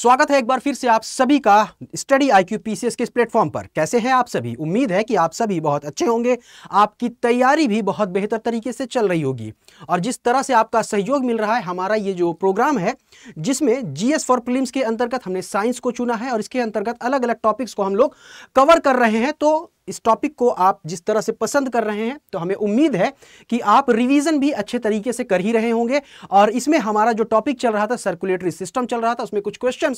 स्वागत है एक बार फिर से आप सभी का स्टडी आई क्यू पीसीएस के इस प्लेटफॉर्म पर कैसे हैं आप सभी उम्मीद है कि आप सभी बहुत अच्छे होंगे आपकी तैयारी भी बहुत बेहतर तरीके से चल रही होगी और जिस तरह से आपका सहयोग मिल रहा है हमारा ये जो प्रोग्राम है जिसमें जीएस फॉर प्रीलिम्स के अंतर्गत हमने साइंस को चुना है और इसके अंतर्गत अलग अलग टॉपिक्स को हम लोग कवर कर रहे हैं तो इस टॉपिक को आप जिस तरह से पसंद कर रहे हैं तो हमें उम्मीद है कि आप रिवीजन भी अच्छे तरीके से कर ही रहे होंगे और इसमें हमारा जो टॉपिक चल रहा था सर्कुलेटरी सिस्टम चल रहा था उसमें कुछ क्वेश्चन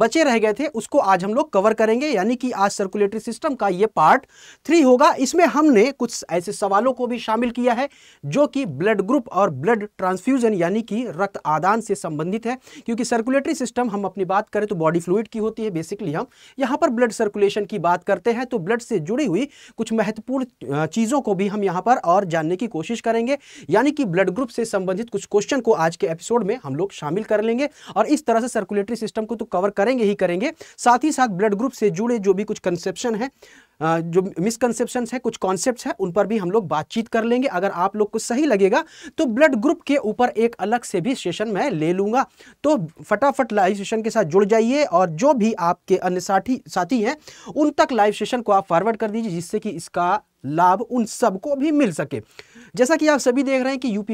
बचे रह गए थे उसको आज हम लोग कवर करेंगे यानी कि आज सर्कुलेटरी सिस्टम का ये पार्ट थ्री होगा इसमें हमने कुछ ऐसे सवालों को भी शामिल किया है जो कि ब्लड ग्रुप और ब्लड ट्रांसफ्यूजन यानी कि रक्त आदान से संबंधित है क्योंकि सर्कुलेटरी सिस्टम हम अपनी बात करें तो बॉडी फ्लूड की होती है बेसिकली हम यहाँ पर ब्लड सर्कुलेशन की बात करते हैं तो ब्लड से जुड़ी हुई कुछ महत्वपूर्ण चीज़ों को भी हम यहाँ पर और जानने की कोशिश करेंगे यानी कि ब्लड ग्रुप से संबंधित कुछ क्वेश्चन को आज के एपिसोड में हम लोग शामिल कर लेंगे और इस तरह से सर्कुलेटरी सिस्टम को तो कवर करेंगे ही करेंगे साथ ही साथ ब्लड ग्रुप से जुड़े जो भी कुछ कंसेप्शन है जो मिसकनसेप्शन है कुछ कॉन्सेप्ट है उन पर भी हम लोग बातचीत कर लेंगे अगर आप लोग को सही लगेगा तो ब्लड ग्रुप के ऊपर एक अलग से भी सेशन मैं ले लूँगा तो फटाफट लाइव सेशन के साथ जुड़ जाइए और जो भी आपके अन्य साथी साथी हैं उन तक लाइव सेशन को आप फॉरवर्ड कर दीजिए जिससे कि इसका लाभ उन सबको भी मिल सके जैसा कि आप सभी देख रहे हैं कि यू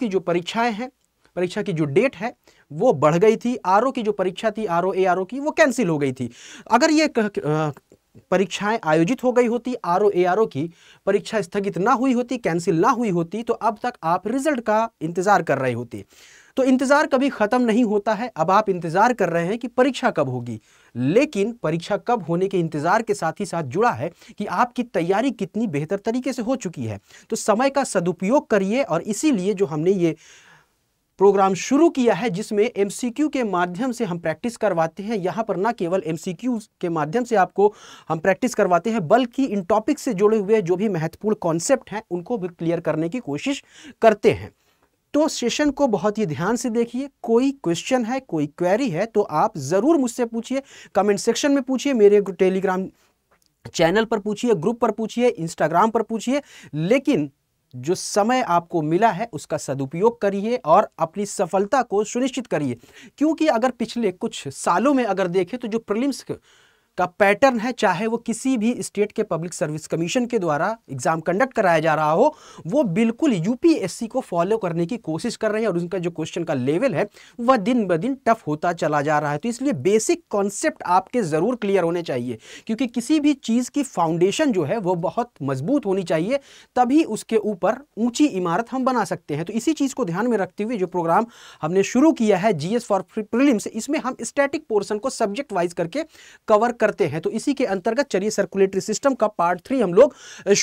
की जो परीक्षाएं हैं परीक्षा की जो डेट है वो बढ़ गई थी आर की जो परीक्षा थी आर ओ की वो कैंसिल हो गई थी अगर ये परीक्षाएं आयोजित हो गई होती R O A R O की परीक्षा स्थगित ना हुई होती कैंसिल ना हुई होती तो अब तक आप रिजल्ट का इंतज़ार कर रहे होते तो इंतज़ार कभी ख़त्म नहीं होता है अब आप इंतज़ार कर रहे हैं कि परीक्षा कब होगी लेकिन परीक्षा कब होने के इंतज़ार के साथ ही साथ जुड़ा है कि आपकी तैयारी कितनी बेहतर तरीके से हो चुकी है तो समय का सदुपयोग करिए और इसीलिए जो हमने ये प्रोग्राम शुरू किया है जिसमें एमसीक्यू के माध्यम से हम प्रैक्टिस करवाते हैं यहाँ पर ना केवल एमसीक्यू के माध्यम से आपको हम प्रैक्टिस करवाते हैं बल्कि इन टॉपिक से जुड़े हुए जो भी महत्वपूर्ण कॉन्सेप्ट हैं उनको भी क्लियर करने की कोशिश करते हैं तो सेशन को बहुत ही ध्यान से देखिए कोई क्वेश्चन है कोई क्वेरी है तो आप ज़रूर मुझसे पूछिए कमेंट सेक्शन में पूछिए मेरे टेलीग्राम चैनल पर पूछिए ग्रुप पर पूछिए इंस्टाग्राम पर पूछिए लेकिन जो समय आपको मिला है उसका सदुपयोग करिए और अपनी सफलता को सुनिश्चित करिए क्योंकि अगर पिछले कुछ सालों में अगर देखें तो जो प्रिलिम्स का पैटर्न है चाहे वो किसी भी स्टेट के पब्लिक सर्विस कमीशन के द्वारा एग्ज़ाम कंडक्ट कराया जा रहा हो वो बिल्कुल यूपीएससी को फॉलो करने की कोशिश कर रहे हैं और उनका जो क्वेश्चन का लेवल है वह दिन ब दिन टफ होता चला जा रहा है तो इसलिए बेसिक कॉन्सेप्ट आपके ज़रूर क्लियर होने चाहिए क्योंकि किसी भी चीज़ की फाउंडेशन जो है वह बहुत मजबूत होनी चाहिए तभी उसके ऊपर ऊंची इमारत हम बना सकते हैं तो इसी चीज़ को ध्यान में रखते हुए जो प्रोग्राम हमने शुरू किया है जीएस फॉर प्रिलिम्स इसमें हम स्टेटिक पोर्सन को सब्जेक्ट वाइज करके कवर कर करते हैं तो इसी के अंतर्गत चलिए सर्कुलेटरी सिस्टम का पार्ट थ्री हम लोग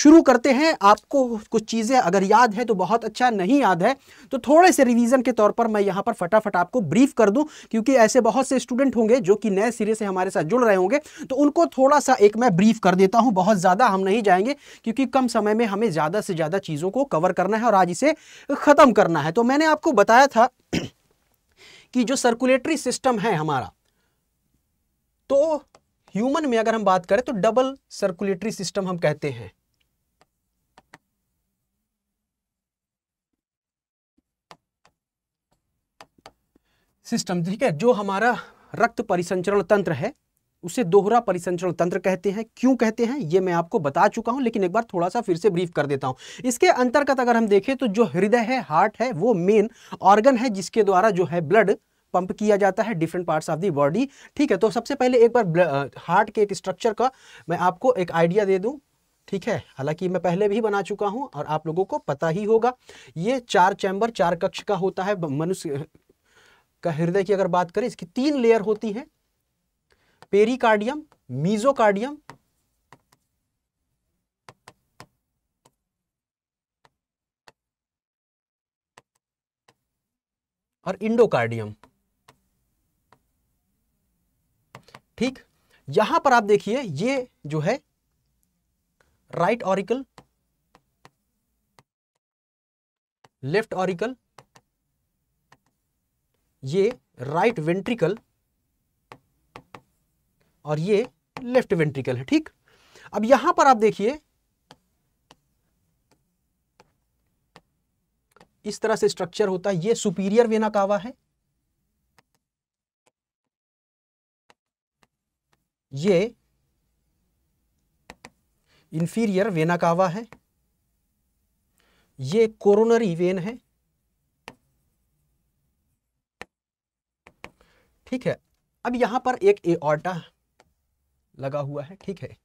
शुरू करते हैं आपको कुछ चीज़ें अगर याद है तो बहुत अच्छा नहीं याद है तो थोड़े से रिवीजन के तौर पर मैं यहां पर फटाफट आपको ब्रीफ कर दूं क्योंकि ऐसे बहुत से स्टूडेंट होंगे जो कि नए सिरे से हमारे साथ जुड़ रहे होंगे तो उनको थोड़ा सा एक मैं ब्रीफ कर देता हूं बहुत ज़्यादा हम नहीं जाएंगे क्योंकि कम समय में हमें ज़्यादा से ज़्यादा चीज़ों को कवर करना है और आज इसे ख़त्म करना है तो मैंने आपको बताया था कि जो सर्कुलेटरी सिस्टम है हमारा तो ह्यूमन में अगर हम बात करें तो डबल सर्कुलेटरी सिस्टम हम कहते हैं सिस्टम ठीक है जो हमारा रक्त परिसंचरण तंत्र है उसे दोहरा परिसंचरण तंत्र कहते हैं क्यों कहते हैं यह मैं आपको बता चुका हूं लेकिन एक बार थोड़ा सा फिर से ब्रीफ कर देता हूं इसके अंतर्गत अगर हम देखें तो जो हृदय है हार्ट है वो मेन ऑर्गन है जिसके द्वारा जो है ब्लड पंप किया जाता है different parts of the body ठीक है तो सबसे पहले एक बार हार्ट के एक स्ट्रक्चर का मैं आपको एक आइडिया दे दूं ठीक है हालांकि मैं पहले भी बना चुका हूं और आप लोगों को पता ही होगा ये चार चैम्बर चार कक्ष का होता है मनुष्य का हृदय की अगर बात करें इसकी तीन लेयर होती है पेरिकार्डियम मीजोकार्डियम और इंडोकार्डियम ठीक यहां पर आप देखिए ये जो है राइट ऑरिकल लेफ्ट ऑरिकल ये राइट वेंट्रिकल और ये लेफ्ट वेंट्रिकल है ठीक अब यहां पर आप देखिए इस तरह से स्ट्रक्चर होता है ये सुपीरियर वेना कावा है ये इंफीरियर वेना कावा है ये कोरोनरी वेन है ठीक है अब यहां पर एक एओर्टा लगा हुआ है ठीक है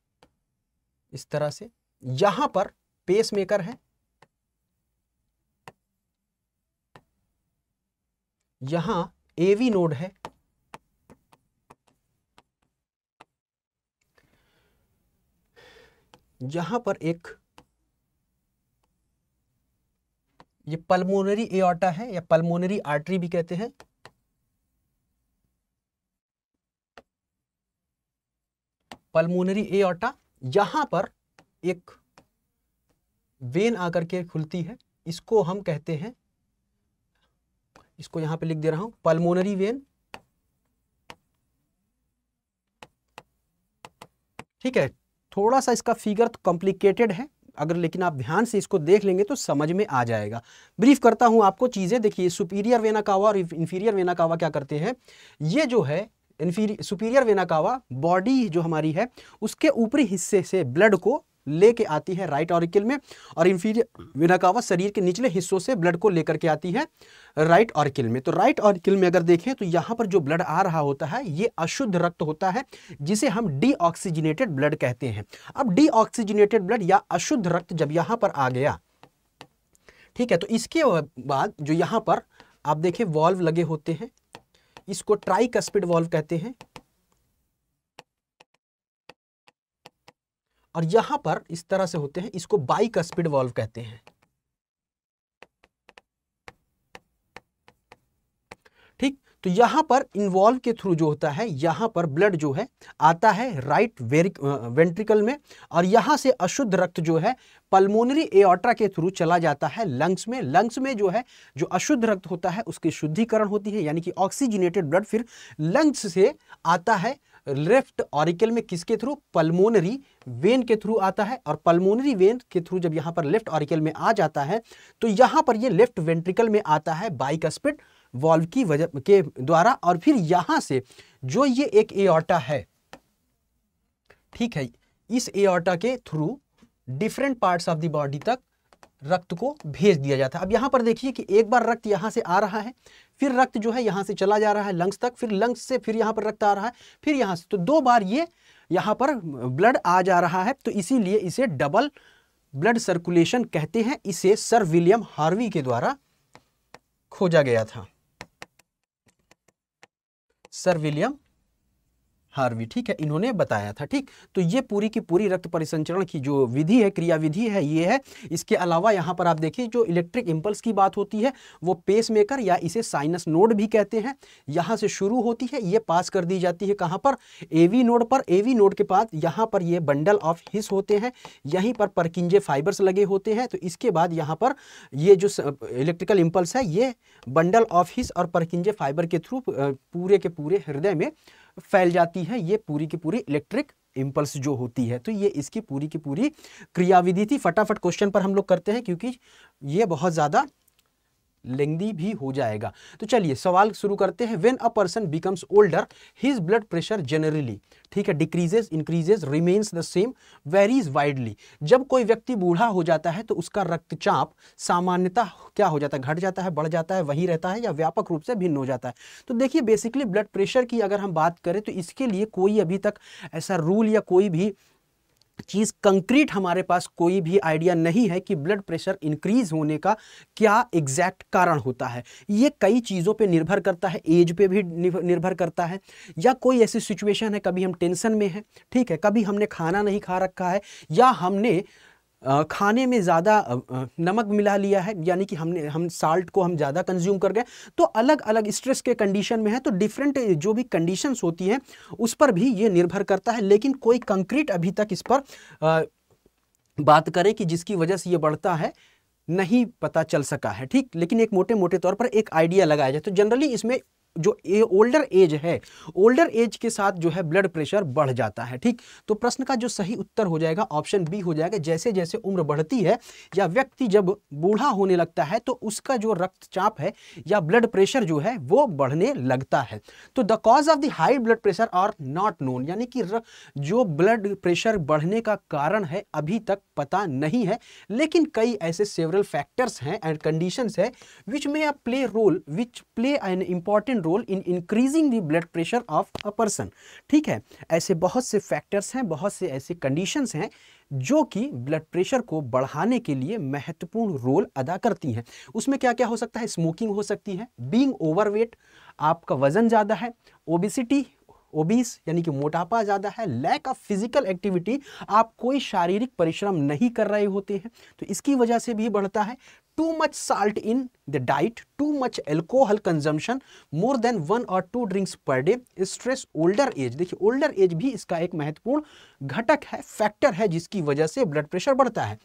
इस तरह से यहां पर पेस मेकर है यहां एवी नोड है जहां पर एक ये पल्मोनरी एओटा है या पल्मोनरी आर्टरी भी कहते हैं पल्मोनरी एओटा यहां पर एक वेन आकर के खुलती है इसको हम कहते हैं इसको यहां पे लिख दे रहा हूं पल्मोनरी वेन ठीक है थोड़ा सा इसका फिगर तो कॉम्प्लिकेटेड है अगर लेकिन आप ध्यान से इसको देख लेंगे तो समझ में आ जाएगा ब्रीफ करता हूं आपको चीज़ें देखिए सुपीरियर वेना कावा और इंफीरियर वेना कावा क्या करते हैं ये जो है सुपीरियर वेना कावा बॉडी जो हमारी है उसके ऊपरी हिस्से से ब्लड को लेके आती है राइट ऑरिकल में और इन्फीरियर विनाकावा शरीर के निचले हिस्सों से ब्लड को लेकर के आती है राइट ऑरिकल में तो राइट ऑरिकल में अगर देखें तो यहाँ पर जो ब्लड आ रहा होता है ये अशुद्ध रक्त होता है जिसे हम डीऑक्सीजनेटेड ब्लड कहते हैं अब डीऑक्सीजनेटेड ब्लड या अशुद्ध रक्त जब यहाँ पर आ गया ठीक है तो इसके बाद जो यहाँ पर आप देखें वॉल्व लगे होते हैं इसको ट्राई कस्पिड वॉल्व कहते हैं और यहां पर इस तरह से होते हैं इसको बाइक स्पीड वॉल्व कहते हैं ठीक तो यहां पर इन्वॉल्व के थ्रू जो होता है यहां पर ब्लड जो है आता है राइट वेंट्रिकल में और यहां से अशुद्ध रक्त जो है पल्मोनरी एओट्रा के थ्रू चला जाता है लंग्स में लंग्स में जो है जो अशुद्ध रक्त होता है उसकी शुद्धिकरण होती है यानी कि ऑक्सीजनेटेड ब्लड फिर लंग्स से आता है लेफ्ट ऑरिकल में किसके थ्रू पल्मोनरी वेन के थ्रू आता है और पल्मोनरी वेन के थ्रू जब यहां पर लेफ्ट ऑरिकल में आ जाता है तो यहां पर ये लेफ्ट वेंट्रिकल में आता है बाइक स्पिड वॉल्व की वजह के द्वारा और फिर यहां से जो ये एक एटा है ठीक है इस एटा के through different part of the body तक रक्त को भेज दिया जाता है अब यहाँ पर देखिए कि एक बार रक्त यहाँ से आ रहा है फिर रक्त जो है यहाँ से चला जा रहा है लंग्स तक फिर लंग्स से फिर यहाँ पर रक्त आ रहा है फिर यहाँ से तो दो बार ये यहाँ पर ब्लड आ जा रहा है तो इसीलिए इसे डबल ब्लड सर्कुलेशन कहते हैं इसे सर विलियम हार्वी के द्वारा खोजा गया था सर विलियम हार्वी ठीक है इन्होंने बताया था ठीक तो ये पूरी की पूरी रक्त परिसंचरण की जो विधि है क्रिया विधि है ये है इसके अलावा यहाँ पर आप देखिए जो इलेक्ट्रिक इम्पल्स की बात होती है वो पेस मेकर या इसे साइनस नोड भी कहते हैं यहाँ से शुरू होती है ये पास कर दी जाती है कहाँ पर एवी नोड पर एवी नोड के पास यहाँ पर ये बंडल ऑफ हिस होते हैं यहीं पर परकिंजे फाइबर्स लगे होते हैं तो इसके बाद यहाँ पर ये जो इलेक्ट्रिकल इम्पल्स है ये बंडल ऑफ हिस और परकिंजे फाइबर के थ्रू पूरे के पूरे हृदय में फैल जाती है ये पूरी की पूरी इलेक्ट्रिक इंपल्स जो होती है तो ये इसकी पूरी की पूरी क्रियाविधि थी फटाफट क्वेश्चन पर हम लोग करते हैं क्योंकि ये बहुत ज़्यादा लेंदी भी हो जाएगा तो चलिए सवाल शुरू करते हैं when a person becomes older his blood pressure generally ठीक है decreases increases remains the same varies widely जब कोई व्यक्ति बूढ़ा हो जाता है तो उसका रक्तचाप सामान्यतः क्या हो जाता है घट जाता है बढ़ जाता है वही रहता है या व्यापक रूप से भिन्न हो जाता है तो देखिए बेसिकली ब्लड प्रेशर की अगर हम बात करें तो इसके लिए कोई अभी तक ऐसा रूल या कोई भी चीज़ कंक्रीट हमारे पास कोई भी आइडिया नहीं है कि ब्लड प्रेशर इंक्रीज होने का क्या एग्जैक्ट कारण होता है ये कई चीज़ों पे निर्भर करता है एज पे भी निर्भर करता है या कोई ऐसी सिचुएशन है कभी हम टेंशन में हैं ठीक है कभी हमने खाना नहीं खा रखा है या हमने खाने में ज़्यादा नमक मिला लिया है यानी कि हमने हम साल्ट को हम ज़्यादा कंज्यूम कर गए तो अलग अलग स्ट्रेस के कंडीशन में है तो डिफरेंट जो भी कंडीशंस होती हैं उस पर भी ये निर्भर करता है लेकिन कोई कंक्रीट अभी तक इस पर बात करें कि जिसकी वजह से ये बढ़ता है नहीं पता चल सका है ठीक लेकिन एक मोटे मोटे तौर पर एक आइडिया लगाया जाए तो जनरली इसमें जो ए ओल्डर एज है ओल्डर एज के साथ जो है ब्लड प्रेशर बढ़ जाता है ठीक तो प्रश्न का जो सही उत्तर हो जाएगा ऑप्शन बी हो जाएगा जैसे जैसे उम्र बढ़ती है या व्यक्ति जब बूढ़ा होने लगता है तो उसका जो रक्तचाप है या ब्लड प्रेशर जो है वो बढ़ने लगता है तो the cause of the high blood pressure are not known यानी कि जो ब्लड प्रेशर बढ़ने का कारण है अभी तक पता नहीं है लेकिन कई ऐसे सेवरल फैक्टर्स हैं एंड कंडीशन है which may play role which play an important role in increasing the blood pressure of a person ठीक है ऐसे बहुत से फैक्टर्स हैं बहुत से ऐसे कंडीशंस हैं जो कि ब्लड प्रेशर को बढ़ाने के लिए महत्वपूर्ण रोल अदा करती हैं उसमें क्या क्या हो सकता है स्मोकिंग हो सकती है बींग ओवरवेट आपका वज़न ज़्यादा है ओबिसिटी ओबीस यानी कि मोटापा ज़्यादा है लैक ऑफ फिजिकल एक्टिविटी आप कोई शारीरिक परिश्रम नहीं कर रहे होते हैं तो इसकी वजह से भी बढ़ता है too much salt in the diet too much alcohol consumption more than one or two drinks per day stress older age देखिए ओल्डर एज भी इसका एक महत्वपूर्ण घटक है फैक्टर है जिसकी वजह से ब्लड प्रेशर बढ़ता है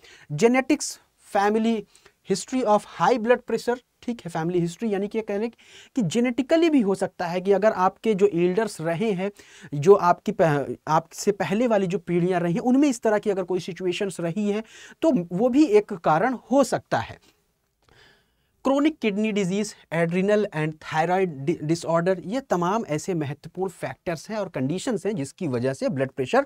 genetics family history of high blood pressure ठीक है फैमिली हिस्ट्री यानी कि कहने कि जेनेटिकली भी हो सकता है कि अगर आपके जो एल्डर्स रहे हैं जो आपकी पह, आपसे पहले वाली जो पीढ़ियां रही हैं उनमें इस तरह की अगर कोई सिचुएशंस रही हैं तो वो भी एक कारण हो सकता है chronic kidney disease adrenal and thyroid disorder ये तमाम ऐसे महत्वपूर्ण फैक्टर्स हैं और कंडीशंस हैं जिसकी वजह से ब्लड प्रेशर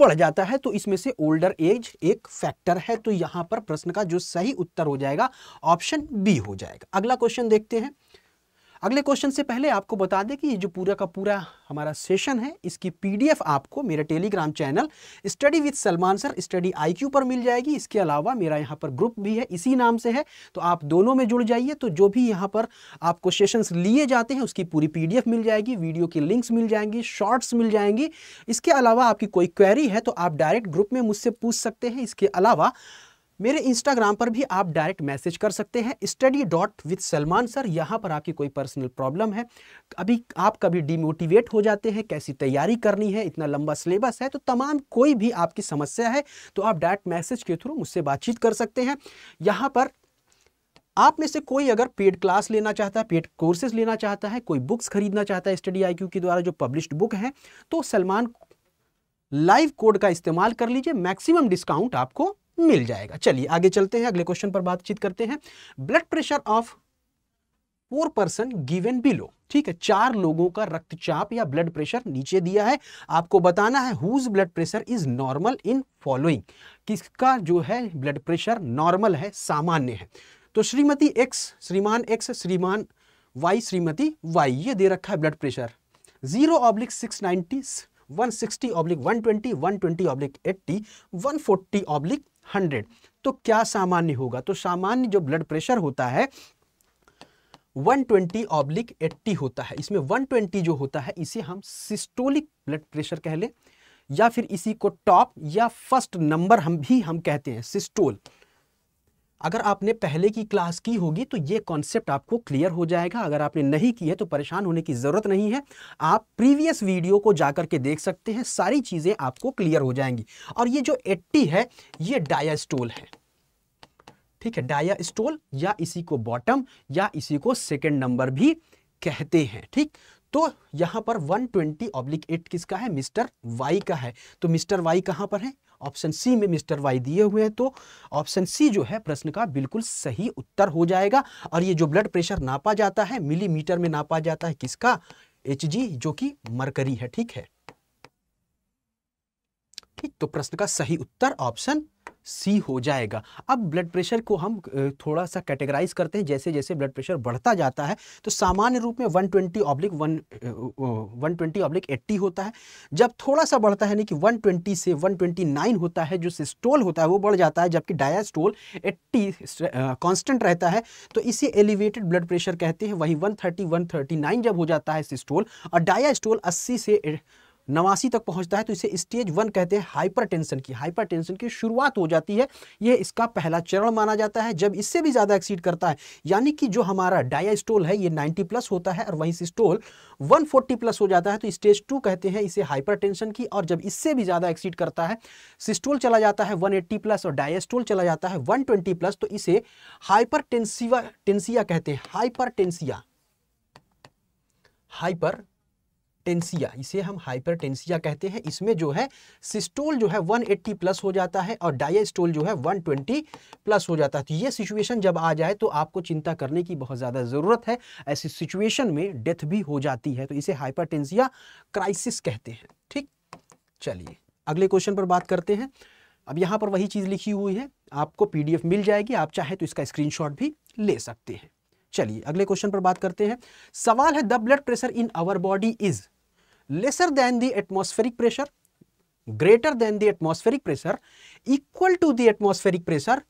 बढ़ जाता है तो इसमें से ओल्डर एज एक फैक्टर है तो यहां पर प्रश्न का जो सही उत्तर हो जाएगा ऑप्शन बी हो जाएगा अगला क्वेश्चन देखते हैं अगले क्वेश्चन से पहले आपको बता दें कि ये जो पूरा का पूरा हमारा सेशन है इसकी पीडीएफ आपको मेरे Telegram channel study with Salman sir study IQ पर मिल जाएगी इसके अलावा मेरा यहाँ पर ग्रुप भी है इसी नाम से है तो आप दोनों में जुड़ जाइए तो जो भी यहाँ पर आपको सेशंस लिए जाते हैं उसकी पूरी पी मिल जाएगी वीडियो की लिंक्स मिल जाएंगी शॉर्ट्स मिल जाएंगी इसके अलावा आपकी कोई क्वेरी है तो आप डायरेक्ट ग्रुप में मुझसे पूछ सकते हैं इसके अलावा मेरे इंस्टाग्राम पर भी आप डायरेक्ट मैसेज कर सकते हैं study dot with Salman sir यहाँ पर आपकी कोई पर्सनल प्रॉब्लम है अभी आप कभी डिमोटिवेट हो जाते हैं कैसी तैयारी करनी है इतना लंबा सिलेबस है तो तमाम कोई भी आपकी समस्या है तो आप डायरेक्ट मैसेज के थ्रू मुझसे बातचीत कर सकते हैं यहाँ पर आप में से कोई अगर पेड क्लास लेना चाहता है पेड कोर्सेज लेना चाहता है कोई बुक्स खरीदना चाहता है स्टडी आई के द्वारा जो पब्लिश्ड बुक है तो सलमान लाइव कोड का इस्तेमाल कर लीजिए मैक्सिमम डिस्काउंट आपको मिल जाएगा चलिए आगे चलते हैं अगले क्वेश्चन पर बातचीत करते हैं blood pressure of four person given below ठीक है चार लोगों का रक्तचाप या ब्लड प्रेशर नीचे दिया है आपको बताना है whose blood pressure is normal in following किसका जो है ब्लड प्रेशर नॉर्मल है सामान्य है तो Shrimati X Shriman X Shriman Y Shrimati Y ये दे रखा है blood pressure zero oblique six ninety one sixty oblique one twenty one twenty oblique eighty one forty oblique hundred तो क्या सामान्य होगा तो सामान्य जो ब्लड प्रेशर होता है 120 ट्वेंटी ऑब्लिक एट्टी होता है इसमें 120 जो होता है इसे हम सिस्टोलिक ब्लड प्रेशर कह लें या फिर इसी को टॉप या फर्स्ट नंबर हम भी हम कहते हैं सिस्टोल अगर आपने पहले की क्लास की होगी तो ये कॉन्सेप्ट आपको क्लियर हो जाएगा अगर आपने नहीं की है तो परेशान होने की ज़रूरत नहीं है आप प्रीवियस वीडियो को जाकर के देख सकते हैं सारी चीज़ें आपको क्लियर हो जाएंगी और ये जो एट्टी है ये डायास्टोल है ठीक है डायास्टोल या इसी को बॉटम या इसी को सेकेंड नंबर भी कहते हैं ठीक तो यहाँ पर 120 ट्वेंटी ऑब्लिक एट किसका है मिस्टर वाई का है तो मिस्टर वाई कहाँ पर है ऑप्शन सी में मिस्टर वाई दिए हुए हैं तो ऑप्शन सी जो है प्रश्न का बिल्कुल सही उत्तर हो जाएगा और ये जो ब्लड प्रेशर नापा जाता है मिलीमीटर में नापा जाता है किसका एच जो कि मरकरी है ठीक है ठीक तो प्रश्न का सही उत्तर ऑप्शन सी हो जाएगा अब ब्लड प्रेशर को हम थोड़ा सा कैटेगराइज करते हैं जैसे जैसे ब्लड प्रेशर बढ़ता जाता है तो सामान्य रूप में 120 twenty oblique one one twenty oblique eighty होता है जब थोड़ा सा बढ़ता है यानी कि 120 से 129 होता है जो सिस्टोल होता है वो बढ़ जाता है जबकि डायास्टोल एट्टी कॉन्स्टेंट रहता है तो इसे एलिवेटेड ब्लड प्रेशर कहते हैं वहीं वन थर्टी जब हो जाता है सिस्टोल और डायास्टोल अस्सी से नवासी तक पहुंचता है तो इसे स्टेज वन कहते हैं हाइपरटेंशन की हाइपरटेंशन की शुरुआत हो जाती है ये इसका पहला चरण माना जाता है जब इससे भी ज़्यादा एक्सीड करता है यानी कि जो हमारा डायास्टोल है ये 90 प्लस होता है और वहीं से स्टोल 140 प्लस हो जाता है तो स्टेज टू कहते हैं इसे हाइपर की और जब इससे भी ज़्यादा एक्सीड करता है सिस्टोल चला जाता है वन प्लस और डायास्टोल चला जाता है वन प्लस तो इसे हाइपर टेंसिया कहते हैं हाइपर हाइपर टेंसिया इसे हम हाइपरटेंसिया कहते हैं इसमें जो है सिस्टोल जो है 180 प्लस हो जाता है और डायस्टोल जो है 120 प्लस हो जाता है तो ये सिचुएशन जब आ जाए तो आपको चिंता करने की बहुत ज़्यादा ज़रूरत है ऐसी सिचुएशन में डेथ भी हो जाती है तो इसे हाइपरटेंसिया क्राइसिस कहते हैं ठीक चलिए अगले क्वेश्चन पर बात करते हैं अब यहाँ पर वही चीज़ लिखी हुई है आपको पीडीएफ मिल जाएगी आप चाहे तो इसका स्क्रीन भी ले सकते हैं चलिए अगले क्वेश्चन पर बात करते हैं सवाल है the blood pressure in our body is lesser than the atmospheric pressure, greater than the atmospheric pressure, equal to the atmospheric pressure,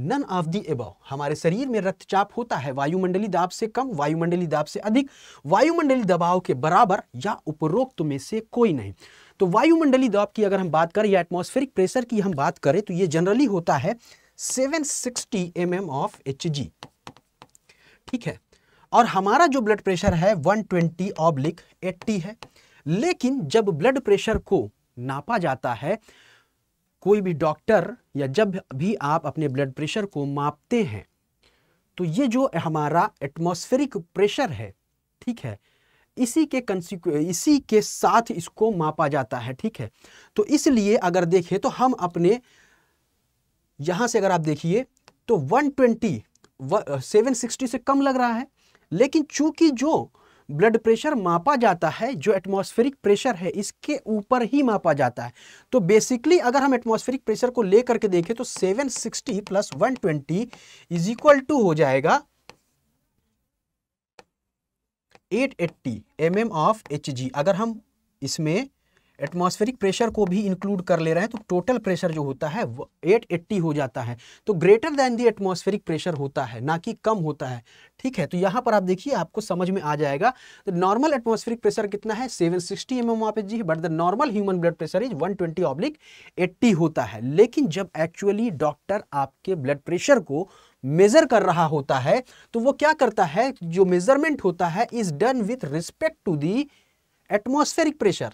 none of the above हमारे शरीर में रक्तचाप होता है वायुमंडलीय दाब से कम वायुमंडलीय दाब से अधिक वायुमंडलीय दबाव के बराबर या उपरोक्त में से कोई नहीं तो वायुमंडलीय दाब की अगर हम बात करें या एटमॉस्फेरिक प्रेशर की हम बात करें तो ये जनरली होता है 760 sixty M M of H ठीक है और हमारा जो ब्लड प्रेशर है 120 ट्वेंटी ऑब्लिक एट्टी है लेकिन जब ब्लड प्रेशर को नापा जाता है कोई भी डॉक्टर या जब भी आप अपने ब्लड प्रेशर को मापते हैं तो ये जो हमारा एटमॉस्फेरिक प्रेशर है ठीक है इसी के कंसिक्व इसी के साथ इसको मापा जाता है ठीक है तो इसलिए अगर देखें तो हम अपने यहाँ से अगर आप देखिए तो 120 सेवन सिक्सटी से कम लग रहा है लेकिन चूंकि जो ब्लड प्रेशर मापा जाता है जो एटमॉस्फेरिक प्रेशर है इसके ऊपर ही मापा जाता है तो बेसिकली अगर हम एटमॉस्फेरिक प्रेशर को लेकर के देखें तो 760 sixty plus one twenty is equal to हो जाएगा 880 एट्टी एम ऑफ एच अगर हम इसमें एटमॉस्फेरिक प्रेशर को भी इंक्लूड कर ले रहे हैं तो टोटल प्रेशर जो होता है वो एट एट्टी हो जाता है तो greater than the atmospheric pressure होता है ना कि कम होता है ठीक है तो यहाँ पर आप देखिए आपको समझ में आ जाएगा तो नॉर्मल एटमॉस्फेरिक प्रेशर कितना है सेवन सिक्सटी एम एम वहाँ पे G but the normal human blood pressure is one twenty oblique eighty होता है लेकिन जब एक्चुअली डॉक्टर आपके ब्लड प्रेशर को मेजर कर रहा होता है तो वो क्या करता है जो मेजरमेंट होता है is done with respect to the atmospheric pressure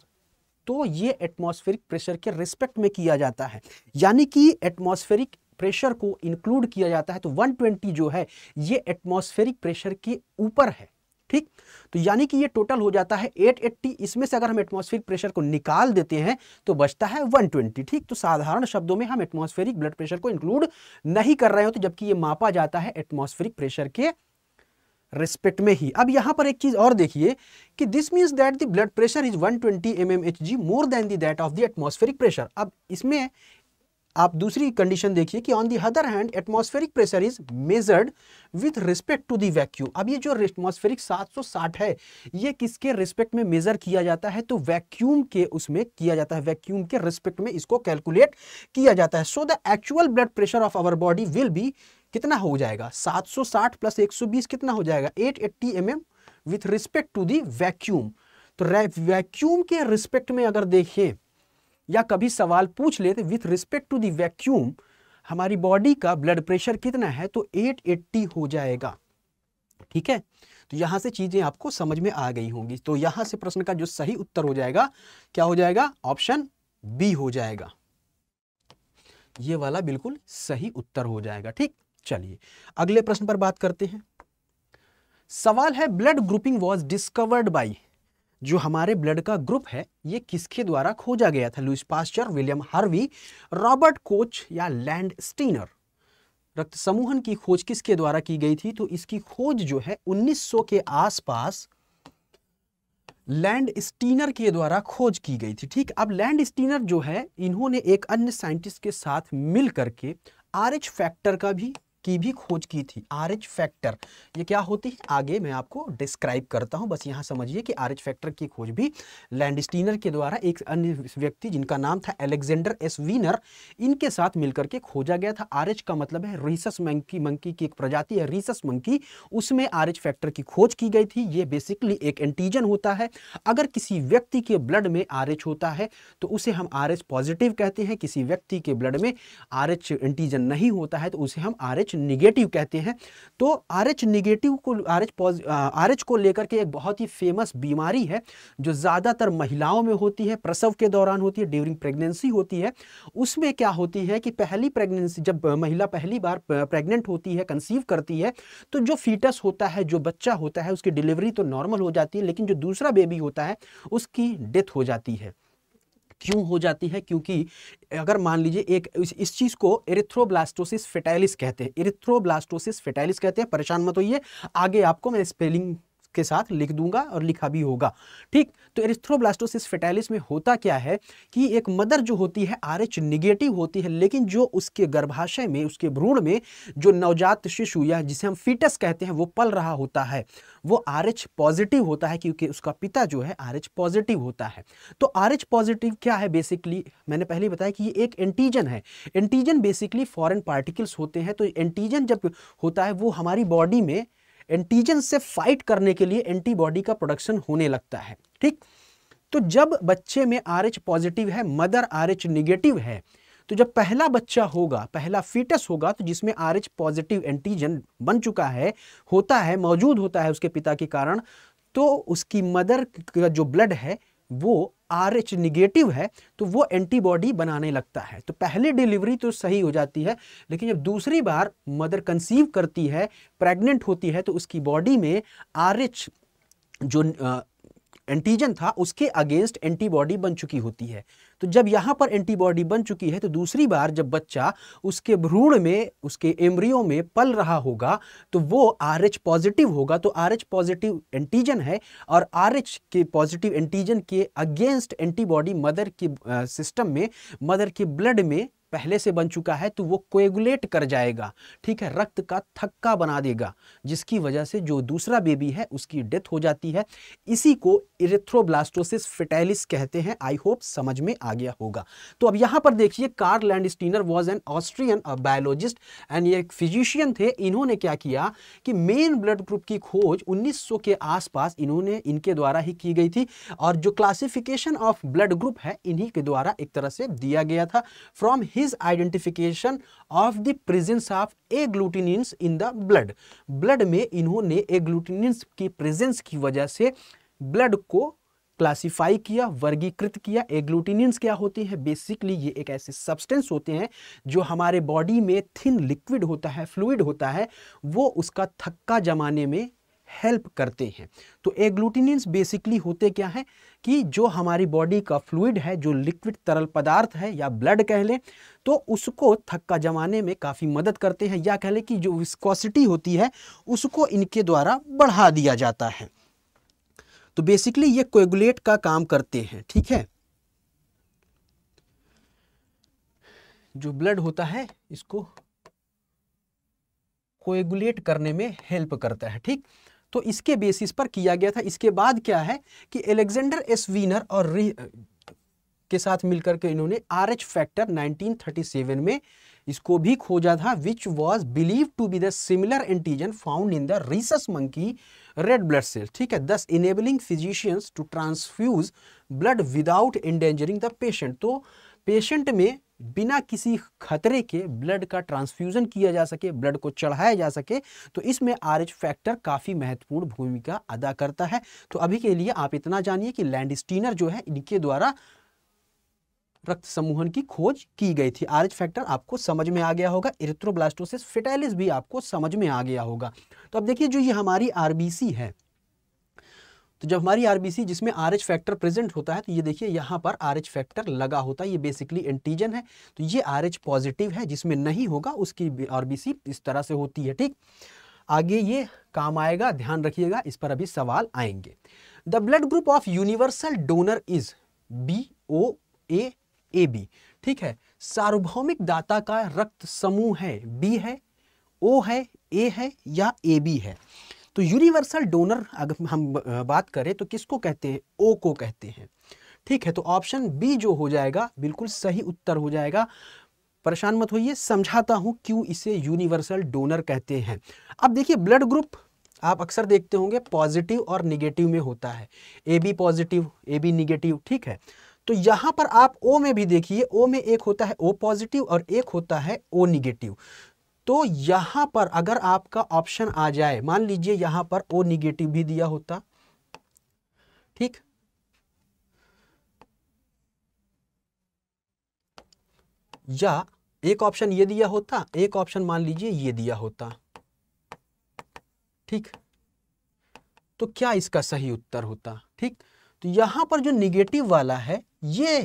तो ये एटमॉस्फेरिक प्रेशर के रिस्पेक्ट में किया जाता है यानी कि एटमॉस्फेरिक प्रेशर को इंक्लूड किया जाता है तो 120 जो है ये एटमॉस्फेरिक प्रेशर के ऊपर है ठीक तो यानी कि ये टोटल हो जाता है 880 इसमें से अगर हम एटमॉस्फेरिक प्रेशर को निकाल देते हैं तो बचता है 120 ठीक तो साधारण शब्दों में हम एटमॉस्फेरिक ब्लड प्रेशर को इंक्लूड नहीं कर रहे हो तो जबकि ये मापा जाता है एटमॉस्फेरिक प्रेशर के रिस्पेक्ट में ही अब यहाँ पर एक चीज़ और देखिए कि this means that the blood pressure is 120 twenty M M H G more than the that of the atmospheric pressure अब इसमें आप दूसरी कंडीशन देखिए कि on the other hand atmospheric pressure is measured with respect to the vacuum अब ये जो atmospheric 760 है ये किसके रिस्पेक्ट में मेजर किया जाता है तो वैक्यूम के उसमें किया जाता है वैक्यूम के रिस्पेक्ट में इसको कैलकुलेट किया जाता है so the actual blood pressure of our body will be कितना हो जाएगा 760 प्लस 120 कितना हो जाएगा 880 eighty M M with respect to the vacuum तो वैक्यूम के रिस्पेक्ट में अगर देखें या कभी सवाल पूछ लेते with respect to the vacuum हमारी बॉडी का ब्लड प्रेशर कितना है तो 880 हो जाएगा ठीक है तो यहां से चीज़ें आपको समझ में आ गई होंगी तो यहां से प्रश्न का जो सही उत्तर हो जाएगा क्या हो जाएगा ऑप्शन बी हो जाएगा ये वाला बिल्कुल सही उत्तर हो जाएगा ठीक चलिए अगले प्रश्न पर बात करते हैं सवाल है blood grouping was discovered by जो हमारे ब्लड का ग्रुप है ये किसके द्वारा खोजा गया था Louis Pasteur William Harvey Robert Koch या लैंड स्टीनर रक्त समूहन की खोज किसके द्वारा की गई थी तो इसकी खोज जो है 1900 के आसपास लैंड स्टीनर के द्वारा खोज की गई थी ठीक अब लैंड स्टीनर जो है इन्होंने एक अन्य साइंटिस्ट के साथ मिल करके आर एच फैक्टर का भी की भी खोज की थी आर एच फैक्टर ये क्या होती है आगे मैं आपको डिस्क्राइब करता हूँ बस यहाँ समझिए कि आर एच फैक्टर की खोज भी लैंडस्टीनर के द्वारा एक अन्य व्यक्ति जिनका नाम था एलेक्जेंडर एस वीनर इनके साथ मिलकर के खोजा गया था आर एच का मतलब है रिसस मंकी मंकी की एक प्रजाति है रीसस मंकी उसमें आर एच फैक्टर की खोज की गई थी ये बेसिकली एक एंटीजन होता है अगर किसी व्यक्ति के ब्लड में आर एच होता है तो उसे हम आर एच पॉजिटिव कहते हैं किसी व्यक्ति के ब्लड में आर एच एंटीजन नहीं होता है तो उसे हम आर एच आरएच निगेटिव कहते हैं तो आर एच निगेटिव को आर एच आर एच को लेकर के एक बहुत ही फेमस बीमारी है जो ज़्यादातर महिलाओं में होती है प्रसव के दौरान होती है ड्यूरिंग प्रेगनेंसी होती है उसमें क्या होती है कि पहली प्रेगनेंसी जब महिला पहली बार प्रेग्नेंट होती है कंसीव करती है तो जो फीटस होता है जो बच्चा होता है उसकी डिलीवरी तो नॉर्मल हो जाती है लेकिन जो दूसरा बेबी होता है उसकी डेथ हो जाती है क्यों हो जाती है क्योंकि अगर मान लीजिए एक इस, इस चीज़ को एरिथ्रोब्लास्टोसिस फेटाइलिस कहते हैं एरिथ्रोब्लास्टोसिस फेटाइलिस कहते हैं परेशान मत होइए आगे आपको मैं स्पेलिंग के साथ लिख दूंगा और लिखा भी होगा ठीक तो एरिस्थ्रोब्लास्टोसिस फेटाइलिस में होता क्या है कि एक मदर जो होती है आर एच निगेटिव होती है लेकिन जो उसके गर्भाशय में उसके भ्रूण में जो नवजात शिशु या जिसे हम फीटस कहते हैं वो पल रहा होता है वो आर एच पॉजिटिव होता है क्योंकि उसका पिता जो है आर एच पॉजिटिव होता है तो आर एच पॉजिटिव क्या है बेसिकली मैंने पहले बताया कि ये एक एंटीजन है एंटीजन बेसिकली फॉरेन पार्टिकल्स होते हैं तो एंटीजन जब होता है वो हमारी बॉडी में एंटीजन से फाइट करने के लिए एंटीबॉडी का प्रोडक्शन होने लगता है ठीक तो जब बच्चे में आर पॉजिटिव है मदर आर एच निगेटिव है तो जब पहला बच्चा होगा पहला फीटस होगा तो जिसमें आर पॉजिटिव एंटीजन बन चुका है होता है मौजूद होता है उसके पिता के कारण तो उसकी मदर का जो ब्लड है वो आर एच निगेटिव है तो वो एंटीबॉडी बनाने लगता है तो पहली डिलीवरी तो सही हो जाती है लेकिन जब दूसरी बार मदर कंसीव करती है प्रेग्नेंट होती है तो उसकी बॉडी में आर एच जो एंटीजन था उसके अगेंस्ट एंटीबॉडी बन चुकी होती है तो जब यहाँ पर एंटीबॉडी बन चुकी है तो दूसरी बार जब बच्चा उसके भ्रूण में उसके एम्ब्रियो में पल रहा होगा तो वो आर पॉजिटिव होगा तो आर पॉजिटिव एंटीजन है और आर के पॉजिटिव एंटीजन के अगेंस्ट एंटीबॉडी मदर के सिस्टम में मदर के ब्लड में पहले से बन चुका है तो वो कोएगुलेट कर जाएगा ठीक है रक्त का थक्का बना देगा जिसकी वजह से जो दूसरा बेबी है उसकी डेथ हो जाती है इसी को इरेथ्रोब्लास्टोसिस फिटैलिस कहते हैं आई होप समझ में आ गया होगा तो अब यहाँ पर देखिए Karl Landsteiner was an Austrian biologist and ये एक फिजिशियन थे इन्होंने क्या किया कि मेन ब्लड ग्रुप की खोज उन्नीस के आसपास इन्होंने इनके द्वारा ही की गई थी और जो क्लासिफिकेशन ऑफ ब्लड ग्रुप है इन्हीं के द्वारा एक तरह से दिया गया था from is identification of the presence of agglutinins in the blood blood में इन्होंने ए ग्लूटिनिन्स की प्रेजेंस की वजह से ब्लड को क्लासिफाई किया वर्गीकृत किया एग्लूटिनियंस क्या होते हैं बेसिकली ये एक ऐसे सब्सटेंस होते हैं जो हमारे बॉडी में थिन लिक्विड होता है फ्लूइड होता है वो उसका थक्का जमाने में हेल्प करते हैं तो एग्लूटिनियंस बेसिकली होते क्या हैं कि जो हमारी बॉडी का फ्लूइड है जो लिक्विड तरल पदार्थ है या ब्लड कह लें तो उसको थक्का जमाने में काफ़ी मदद करते हैं या कह लें कि जो विस्कोसिटी होती है उसको इनके द्वारा बढ़ा दिया जाता है तो बेसिकली ये कोगुलेट का काम करते हैं ठीक है जो ब्लड होता है इसको कोएगुलेट करने में हेल्प करता है ठीक तो इसके बेसिस पर किया गया था इसके बाद क्या है कि एलेक्जेंडर एस वीनर और रि के साथ मिलकर के इन्होंने आर एच फैक्टर 1937 में इसको भी खोजा था which was believe to be the similar antigen found in the rhesus monkey red blood cells ठीक है thus enabling physicians to transfuse blood without endangering the patient तो पेशेंट में बिना किसी खतरे के ब्लड का ट्रांसफ्यूज़न किया जा सके ब्लड को चढ़ाया जा सके तो इसमें आर फैक्टर काफ़ी महत्वपूर्ण भूमिका अदा करता है तो अभी के लिए आप इतना जानिए कि लैंड स्टीनर जो है इनके द्वारा रक्त समूहन की खोज की गई थी आर एच फैक्टर आपको समझ में आ गया होगा इरेथ्रोब्लास्टोसिस फिटेलिस भी आपको समझ में आ गया होगा तो अब देखिए जो ये हमारी आरबीसी है तो जब हमारी आरबीसी जिसमें आर फैक्टर प्रेजेंट होता है तो ये देखिए यहाँ पर आर फैक्टर लगा होता है ये बेसिकली एंटीजन है तो ये आर पॉजिटिव है जिसमें नहीं होगा उसकी आरबीसी इस तरह से होती है ठीक आगे ये काम आएगा ध्यान रखिएगा इस पर अभी सवाल आएंगे the blood group of universal donor is B O A A B ठीक है सार्वभौमिक दाता का रक्त समूह है बी है ओ है ए है या ए बी है तो यूनिवर्सल डोनर अगर हम बात करें तो किसको कहते हैं ओ को कहते हैं ठीक है तो ऑप्शन बी जो हो जाएगा बिल्कुल सही उत्तर हो जाएगा परेशान मत होइए समझाता हूँ क्यों इसे यूनिवर्सल डोनर कहते हैं अब देखिए ब्लड ग्रुप आप अक्सर देखते होंगे पॉजिटिव और निगेटिव में होता है A B positive A B negative ठीक है तो यहाँ पर आप ओ में भी देखिए ओ में एक होता है ओ पॉजिटिव और एक होता है ओ निगेटिव तो यहां पर अगर आपका ऑप्शन आ जाए मान लीजिए यहां पर ओ निगेटिव भी दिया होता ठीक या एक ऑप्शन ये दिया होता एक ऑप्शन मान लीजिए ये दिया होता ठीक तो क्या इसका सही उत्तर होता ठीक तो यहां पर जो निगेटिव वाला है ये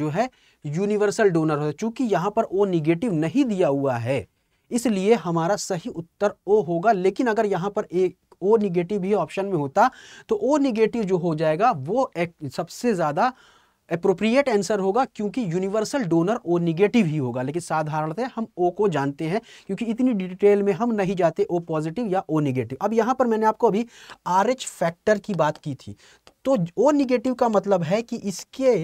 जो है यूनिवर्सल डोनर होता है चूंकि यहां पर ओ निगेटिव नहीं दिया हुआ है इसलिए हमारा सही उत्तर ओ होगा लेकिन अगर यहाँ पर एक ओ निगेटिव भी ऑप्शन में होता तो ओ निगेटिव जो हो जाएगा वो एक, सबसे ज़्यादा अप्रोप्रिएट आंसर होगा क्योंकि यूनिवर्सल डोनर ओ निगेटिव ही होगा लेकिन साधारणतः हम ओ को जानते हैं क्योंकि इतनी डिटेल में हम नहीं जाते ओ पॉजिटिव या ओ निगेटिव अब यहाँ पर मैंने आपको अभी आर एच फैक्टर की बात की थी तो ओ निगेटिव का मतलब है कि इसके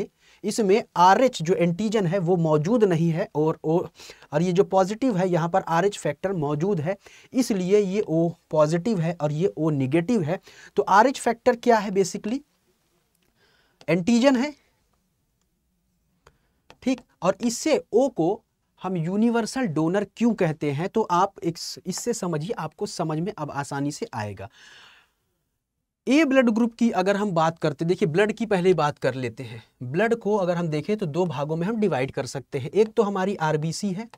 इसमें आर एच जो एंटीजन है वो मौजूद नहीं है और ओ और ये जो पॉजिटिव है यहाँ पर आर एच फैक्टर मौजूद है इसलिए ये ओ पॉजिटिव है और ये ओ निगेटिव है तो आर एच फैक्टर क्या है बेसिकली एंटीजन है ठीक और इससे ओ को हम यूनिवर्सल डोनर क्यों कहते हैं तो आप इससे समझिए आपको समझ में अब आसानी से आएगा ए ब्लड ग्रुप की अगर हम बात करते देखिए ब्लड की पहले बात कर लेते हैं ब्लड को अगर हम देखें तो दो भागों में हम डिवाइड कर सकते हैं एक तो हमारी आरबीसी है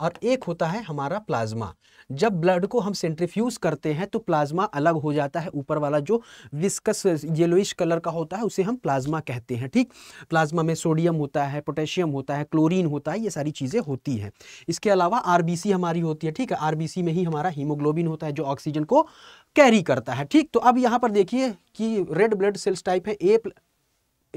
और एक होता है हमारा प्लाज्मा जब ब्लड को हम सेंट्रीफ्यूज करते हैं तो प्लाज्मा अलग हो जाता है ऊपर वाला जो विस्कस येलोइश कलर का होता है उसे हम प्लाज्मा कहते हैं ठीक प्लाज्मा में सोडियम होता है पोटेशियम होता है क्लोरीन होता है ये सारी चीज़ें होती हैं इसके अलावा आर हमारी होती है ठीक है आर में ही हमारा हीमोग्लोबिन होता है जो ऑक्सीजन को कैरी करता है ठीक तो अब यहाँ पर देखिए कि रेड ब्लड सेल्स टाइप है A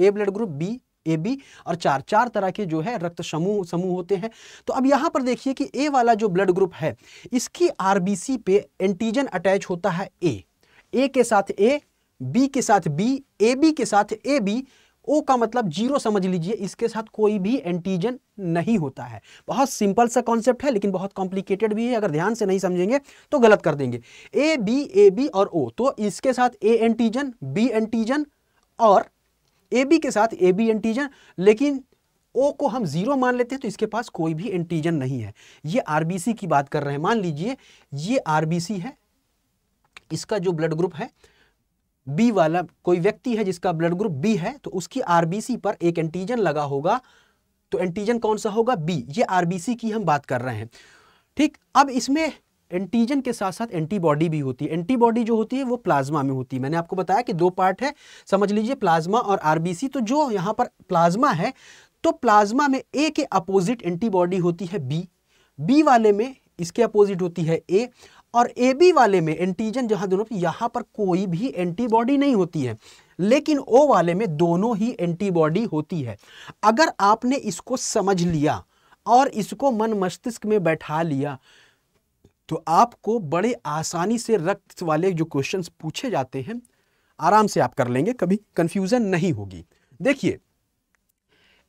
A blood group B A B और चार चार तरह के जो है रक्त समूह समूह होते हैं तो अब यहाँ पर देखिए कि ए वाला जो ब्लड ग्रुप है इसकी आरबीसी पे एंटीजन अटैच होता है ए ए के साथ ए बी के साथ बी ए बी के साथ ए बी ओ का मतलब जीरो समझ लीजिए इसके साथ कोई भी एंटीजन नहीं होता है बहुत सिंपल सा कॉन्सेप्ट है लेकिन बहुत कॉम्प्लिकेटेड भी है अगर ध्यान से नहीं समझेंगे तो गलत कर देंगे ए बी ए बी और ओ तो इसके साथ ए एंटीजन बी एंटीजन और ए बी के साथ ए बी एंटीजन लेकिन ओ को हम जीरो मान लेते हैं तो इसके पास कोई भी एंटीजन नहीं है ये आरबीसी की बात कर रहे हैं मान लीजिए ये आरबीसी है इसका जो ब्लड ग्रुप है बी वाला कोई व्यक्ति है जिसका ब्लड ग्रुप बी है तो उसकी आरबीसी पर एक एंटीजन लगा होगा तो एंटीजन कौन सा होगा बी ये आरबीसी की हम बात कर रहे हैं ठीक अब इसमें एंटीजन के साथ साथ एंटीबॉडी भी होती है एंटीबॉडी जो होती है वो प्लाज्मा में होती है मैंने आपको बताया कि दो पार्ट है समझ लीजिए प्लाज्मा और आरबीसी तो जो यहां पर प्लाज्मा है तो प्लाज्मा में ए के अपोजिट एंटीबॉडी होती है बी बी वाले में इसके अपोजिट होती है ए और ए बी वाले में एंटीजन जहां दोनों यहाँ पर कोई भी एंटीबॉडी नहीं होती है लेकिन ओ वाले में दोनों ही एंटीबॉडी होती है अगर आपने इसको समझ लिया और इसको मन मस्तिष्क में बैठा लिया तो आपको बड़े आसानी से रक्त वाले जो क्वेश्चंस पूछे जाते हैं आराम से आप कर लेंगे कभी कंफ्यूजन नहीं होगी देखिए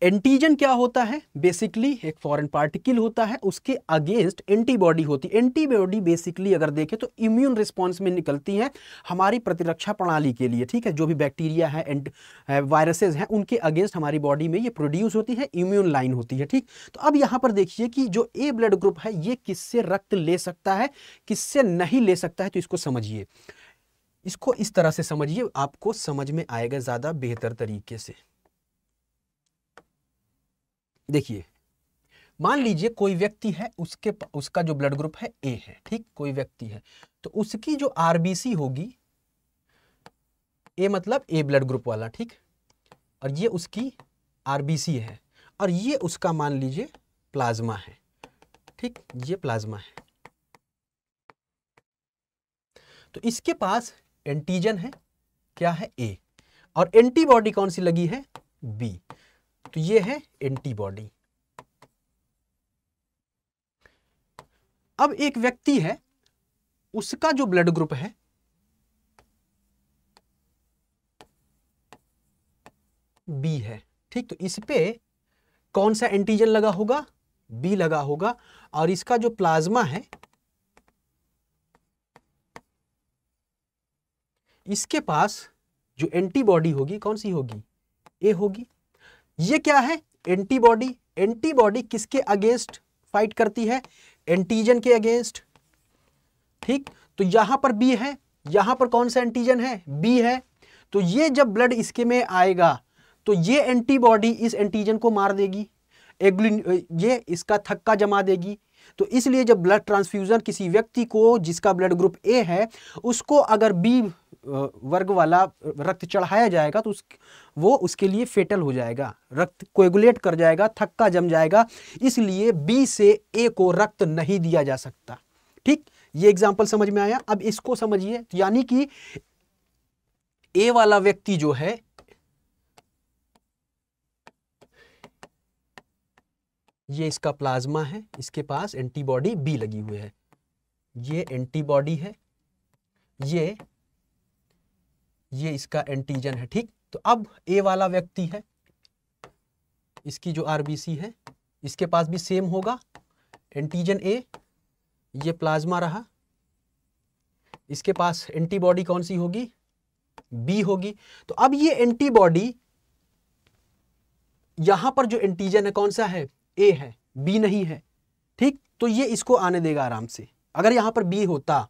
एंटीजन क्या होता है बेसिकली एक फॉरेन पार्टिकल होता है उसके अगेंस्ट एंटीबॉडी होती है एंटीबॉडी बेसिकली अगर देखें तो इम्यून रिस्पॉन्स में निकलती है हमारी प्रतिरक्षा प्रणाली के लिए ठीक है जो भी बैक्टीरिया है एंड वायरसेज हैं उनके अगेंस्ट हमारी बॉडी में ये प्रोड्यूस होती है इम्यून लाइन होती है ठीक तो अब यहाँ पर देखिए कि जो ए ब्लड ग्रुप है ये किससे रक्त ले सकता है किससे नहीं ले सकता है तो इसको समझिए इसको इस तरह से समझिए आपको समझ में आएगा ज़्यादा बेहतर तरीके से देखिए मान लीजिए कोई व्यक्ति है उसके उसका जो ब्लड ग्रुप है ए है ठीक कोई व्यक्ति है तो उसकी जो आरबीसी होगी ए मतलब ए ब्लड ग्रुप वाला ठीक और ये उसकी आरबीसी है और ये उसका मान लीजिए प्लाज्मा है ठीक ये प्लाज्मा है तो इसके पास एंटीजन है क्या है ए और एंटीबॉडी कौन सी लगी है बी तो ये है एंटीबॉडी अब एक व्यक्ति है उसका जो ब्लड ग्रुप है बी है ठीक तो इस पे कौन सा एंटीजन लगा होगा बी लगा होगा और इसका जो प्लाज्मा है इसके पास जो एंटीबॉडी होगी कौन सी होगी ए होगी ये क्या है एंटीबॉडी एंटीबॉडी किसके अगेंस्ट फाइट करती है एंटीजन के अगेंस्ट ठीक तो यहां पर बी है यहां पर कौन सा एंटीजन है बी है तो ये जब ब्लड इसके में आएगा तो ये एंटीबॉडी इस एंटीजन को मार देगी एग्लिन ये इसका थक्का जमा देगी तो इसलिए जब ब्लड ट्रांसफ्यूजन किसी व्यक्ति को जिसका ब्लड ग्रुप ए है उसको अगर बी वर्ग वाला रक्त चढ़ाया जाएगा तो उस वो उसके लिए फेटल हो जाएगा रक्त कोएगुलेट कर जाएगा थक्का जम जाएगा इसलिए बी से ए को रक्त नहीं दिया जा सकता ठीक ये एग्जाम्पल समझ में आया अब इसको समझिए तो यानी कि ए वाला व्यक्ति जो है ये इसका प्लाज्मा है इसके पास एंटीबॉडी बी लगी हुई है ये एंटीबॉडी है ये ये इसका एंटीजन है ठीक तो अब ए वाला व्यक्ति है इसकी जो आरबीसी है इसके पास भी सेम होगा एंटीजन ए ये प्लाज्मा रहा इसके पास एंटीबॉडी कौन सी होगी बी होगी तो अब ये एंटीबॉडी यहां पर जो एंटीजन है कौन सा है ए है बी नहीं है ठीक तो ये इसको आने देगा आराम से अगर यहां पर बी होता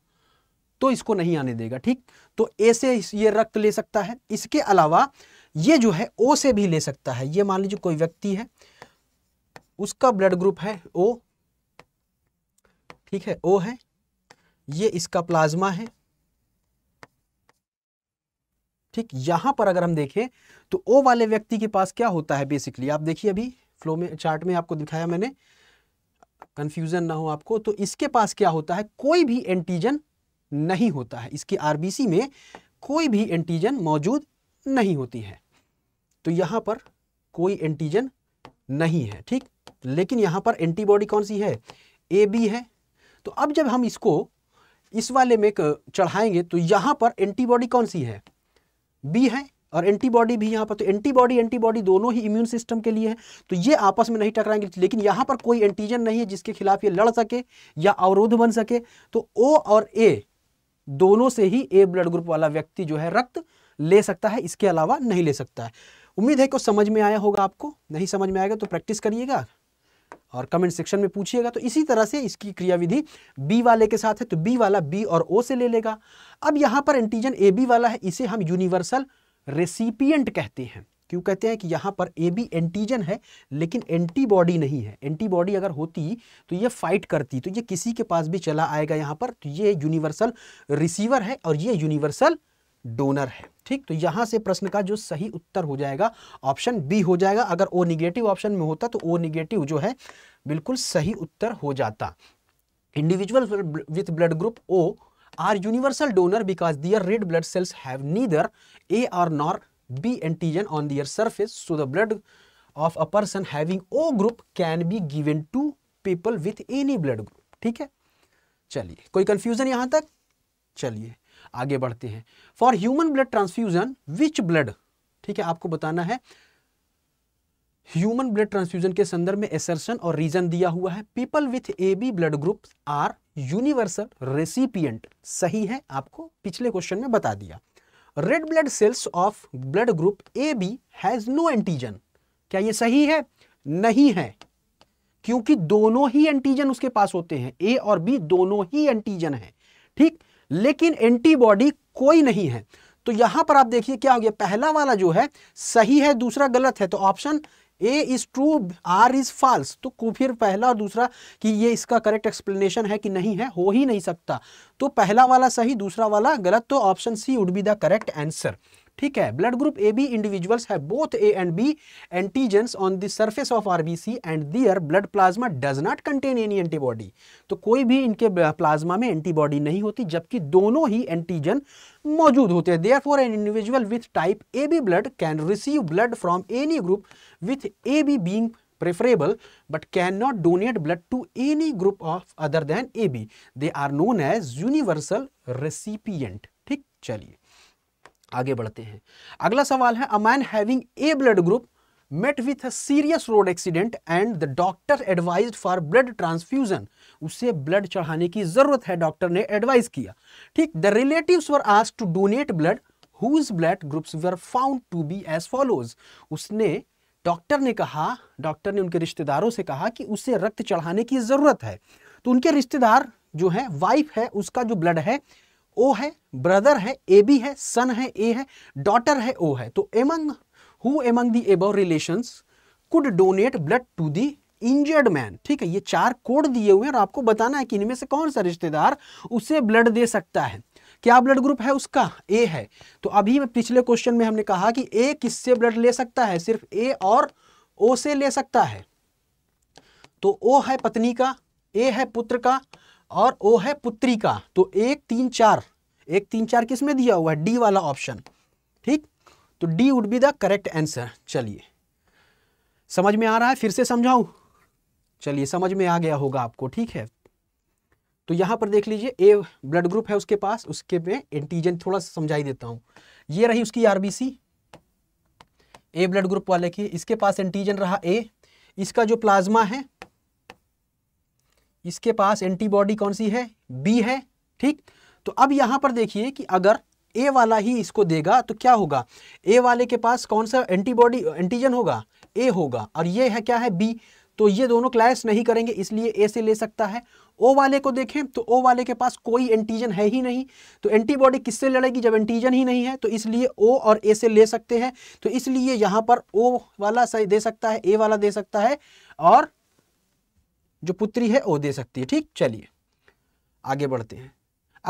तो इसको नहीं आने देगा ठीक तो ए से ये रक्त ले सकता है इसके अलावा ये जो है ओ से भी ले सकता है ये मान लीजिए कोई व्यक्ति है उसका ब्लड ग्रुप है ओ ठीक है ओ है ये इसका प्लाज्मा है ठीक यहां पर अगर हम देखें तो ओ वाले व्यक्ति के पास क्या होता है बेसिकली आप देखिए अभी फ्लो में चार्ट में आपको दिखाया मैंने कंफ्यूजन ना हो आपको तो इसके पास क्या होता है कोई भी एंटीजन नहीं होता है इसकी आरबीसी में कोई भी एंटीजन मौजूद नहीं होती है तो यहां पर कोई एंटीजन नहीं है ठीक लेकिन यहां पर एंटीबॉडी कौन सी है ए बी है तो अब जब हम इसको इस वाले में चढ़ाएंगे तो यहां पर एंटीबॉडी कौन सी है बी है और एंटीबॉडी भी यहां पर तो एंटीबॉडी एंटीबॉडी दोनों ही इम्यून सिस्टम के लिए है तो ये आपस में नहीं टकराएंगे लेकिन यहां पर कोई एंटीजन नहीं है जिसके खिलाफ ये लड़ सके या अवरोध बन सके तो ओ और ए दोनों से ही ए ब्लड ग्रुप वाला व्यक्ति जो है रक्त ले सकता है इसके अलावा नहीं ले सकता है उम्मीद है कि समझ में आया होगा आपको नहीं समझ में आएगा तो प्रैक्टिस करिएगा और कमेंट सेक्शन में पूछिएगा तो इसी तरह से इसकी क्रियाविधि बी वाले के साथ है तो बी वाला बी और ओ से ले लेगा अब यहां पर एंटीजन ए बी वाला है इसे हम यूनिवर्सल रेसिपियंट कहते हैं क्यों कहते हैं कि यहाँ पर ए बी एंटीजन है लेकिन एंटीबॉडी नहीं है एंटीबॉडी अगर होती तो ये फाइट करती तो ये किसी के पास भी चला आएगा यहाँ पर तो ये यूनिवर्सल रिसीवर है और ये यूनिवर्सल डोनर है ठीक तो यहाँ से प्रश्न का जो सही उत्तर हो जाएगा ऑप्शन बी हो जाएगा अगर ओ निगेटिव ऑप्शन में होता तो ओ निगेटिव जो है बिल्कुल सही उत्तर हो जाता individual with blood group O are universal donor because their red blood cells have neither A or nor B antigen on their surface. So the blood of a person having O group can be given to people with any blood group. ठीक है चलिए कोई confusion यहां तक चलिए आगे बढ़ते हैं for human blood transfusion which blood ठीक है आपको बताना है ह्यूमन ब्लड ट्रांसफ्यूजन के संदर्भ में एसर्शन और रीजन दिया हुआ है people with A B blood group are universal recipient सही है आपको पिछले क्वेश्चन में बता दिया red blood cells of blood group A B has no antigen क्या ये सही है नहीं है क्योंकि दोनों ही एंटीजन उसके पास होते हैं ए और बी दोनों ही एंटीजन है ठीक लेकिन एंटीबॉडी कोई नहीं है तो यहां पर आप देखिए क्या हो गया पहला वाला जो है सही है दूसरा गलत है तो option A is true R is false तो फिर पहला और दूसरा कि ये इसका करेक्ट एक्सप्लेनेशन है कि नहीं है हो ही नहीं सकता तो पहला वाला सही दूसरा वाला गलत तो option C would be the correct answer ठीक है blood group A B individuals है both A and B antigens on the surface of RBC and their blood plasma does not contain any antibody तो कोई भी इनके plasma में antibody नहीं होती जबकि दोनों ही एंटीजन मौजूद होते हैं there for an individual with type A B blood can receive blood from any group with A B being preferable but can not donate blood to any group of other than A B they are known as universal recipient ठीक चलिए आगे बढ़ते हैं अगला सवाल है a man having A blood group met with a serious road accident and the doctor advise for blood transfusion उसे blood चढ़ाने की जरूरत है डॉक्टर ने एडवाइज किया ठीक the relative to donate blood blood groups were found to be as follows उसने doctor ने कहा डॉक्टर ने उनके रिश्तेदारों से कहा कि उसे रक्त चढ़ाने की ज़रूरत है तो उनके रिश्तेदार जो है वाइफ है उसका जो ब्लड है ओ है ब्रदर है ए बी है सन है ए है डॉटर है ओ है तो among who among the above relations could donate blood to the injured man ठीक है ये चार कोड दिए हुए हैं और आपको बताना है कि इनमें से कौन सा रिश्तेदार उसे ब्लड दे सकता है क्या ब्लड ग्रुप है उसका ए है तो अभी पिछले क्वेश्चन में हमने कहा कि ए किससे ब्लड ले सकता है सिर्फ ए और ओ से ले सकता है तो ओ है पत्नी का ए है पुत्र का और ओ है पुत्री का तो एक तीन चार एक तीन चार किस में दिया हुआ है डी वाला ऑप्शन ठीक तो D would be the correct answer चलिए समझ में आ रहा है फिर से समझाऊं चलिए समझ में आ गया होगा आपको ठीक है तो यहां पर देख लीजिए ए ब्लड ग्रुप है उसके पास उसके में एंटीजन थोड़ा सा समझाई देता हूं ये रही उसकी आरबीसी ए ब्लड ग्रुप वाले की इसके पास एंटीजन रहा ए इसका जो प्लाज्मा है इसके पास एंटीबॉडी कौन सी है बी है ठीक तो अब यहाँ पर देखिए कि अगर ए वाला ही इसको देगा तो क्या होगा ए वाले के पास कौन सा एंटीबॉडी एंटीजन होगा ए होगा और ये है क्या है बी तो ये दोनों क्लैश नहीं करेंगे इसलिए ए से ले सकता है ओ वाले को देखें तो ओ वाले के पास कोई एंटीजन है ही नहीं तो एंटीबॉडी किससे लड़ेगी जब एंटीजन ही नहीं है तो इसलिए ओ और ए से ले सकते हैं तो इसलिए यहाँ पर ओ वाला सही दे सकता है ए वाला दे सकता है और जो पुत्री है वो दे सकती है ठीक चलिए आगे बढ़ते हैं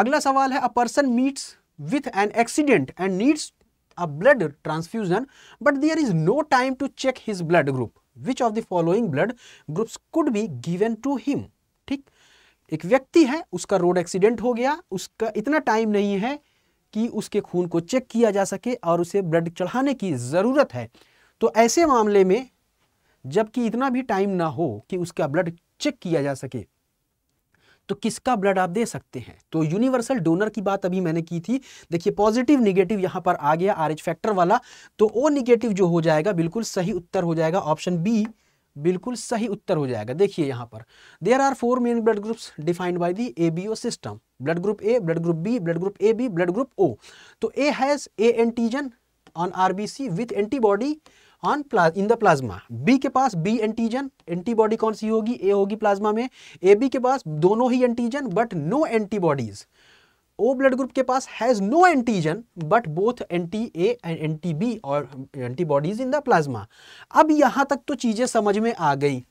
अगला सवाल है a person meets with an accident and needs a blood transfusion but there is no time to check his blood group which of the following blood groups could be given to him ठीक एक व्यक्ति है उसका road accident हो गया उसका इतना time नहीं है कि उसके खून को चेक किया जा सके और उसे ब्लड चढ़ाने की ज़रूरत है तो ऐसे मामले में जबकि इतना भी टाइम ना हो कि उसका ब्लड चेक किया जा सके तो किसका ब्लड आप दे सकते हैं तो यूनिवर्सल डोनर की बात अभी मैंने की थी देखिए पॉजिटिव निगेटिव यहां पर आ गया आर फैक्टर वाला तो ओ निगेटिव जो हो जाएगा बिल्कुल सही उत्तर हो जाएगा ऑप्शन बी बिल्कुल सही उत्तर हो जाएगा देखिए यहां पर there are four main blood groups defined by the A B O system blood group A blood group B blood group A B blood group O तो A has A antigen on RBC with antibody on plasma in the plasma B के पास B antigen antibody कौन सी होगी ए होगी plasma में A B के पास दोनों ही antigen but no antibodies O blood group के पास has no antigen but both anti A and anti B और एंटीबॉडीज इन द प्लाज्मा अब यहां तक तो चीज़ें समझ में आ गई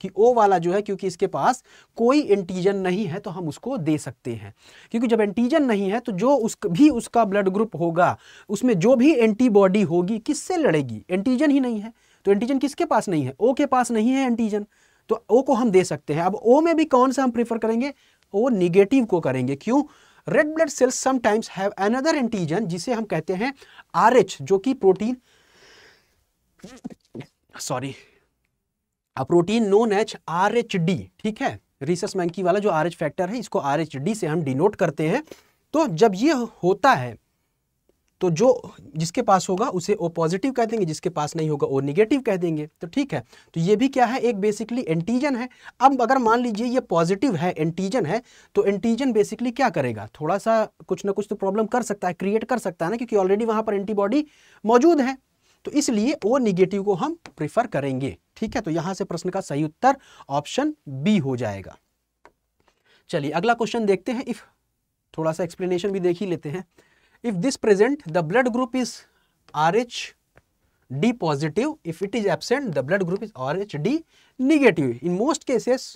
कि ओ वाला जो है क्योंकि इसके पास कोई एंटीजन नहीं है तो हम उसको दे सकते हैं क्योंकि जब एंटीजन नहीं है तो जो उस भी उसका ब्लड ग्रुप होगा उसमें जो भी एंटीबॉडी होगी किससे लड़ेगी एंटीजन ही नहीं है तो एंटीजन किसके पास नहीं है ओ के पास नहीं है एंटीजन तो ओ को हम दे सकते हैं अब ओ में भी कौन सा हम प्रीफर करेंगे ओ निगेटिव को करेंगे क्यों red blood cells sometimes have another antigen जिसे हम कहते हैं आर जो कि protein sorry protein known H R H D ठीक है रिसर्स मैंकी वाला जो आर एच फैक्टर है इसको आर एच डी से हम डिनोट करते हैं तो जब ये होता है तो जो जिसके पास होगा उसे ओ पॉजिटिव कह देंगे जिसके पास नहीं होगा ओ निगेटिव कह देंगे तो ठीक है तो ये भी क्या है एक बेसिकली एंटीजन है अब अगर मान लीजिए ये पॉजिटिव है एंटीजन है तो एंटीजन बेसिकली क्या करेगा थोड़ा सा कुछ ना कुछ तो प्रॉब्लम कर सकता है क्रिएट कर सकता है ना क्योंकि ऑलरेडी वहाँ पर एंटीबॉडी मौजूद है तो इसलिए ओ निगेटिव को हम प्रिफर करेंगे ठीक है तो यहां से प्रश्न का सही उत्तर ऑप्शन बी हो जाएगा चलिए अगला क्वेश्चन देखते हैं इफ थोड़ा सा एक्सप्लेनेशन भी देख ही लेते हैं if this present the blood group is R H D positive if it is absent the blood group is R H D negative in most cases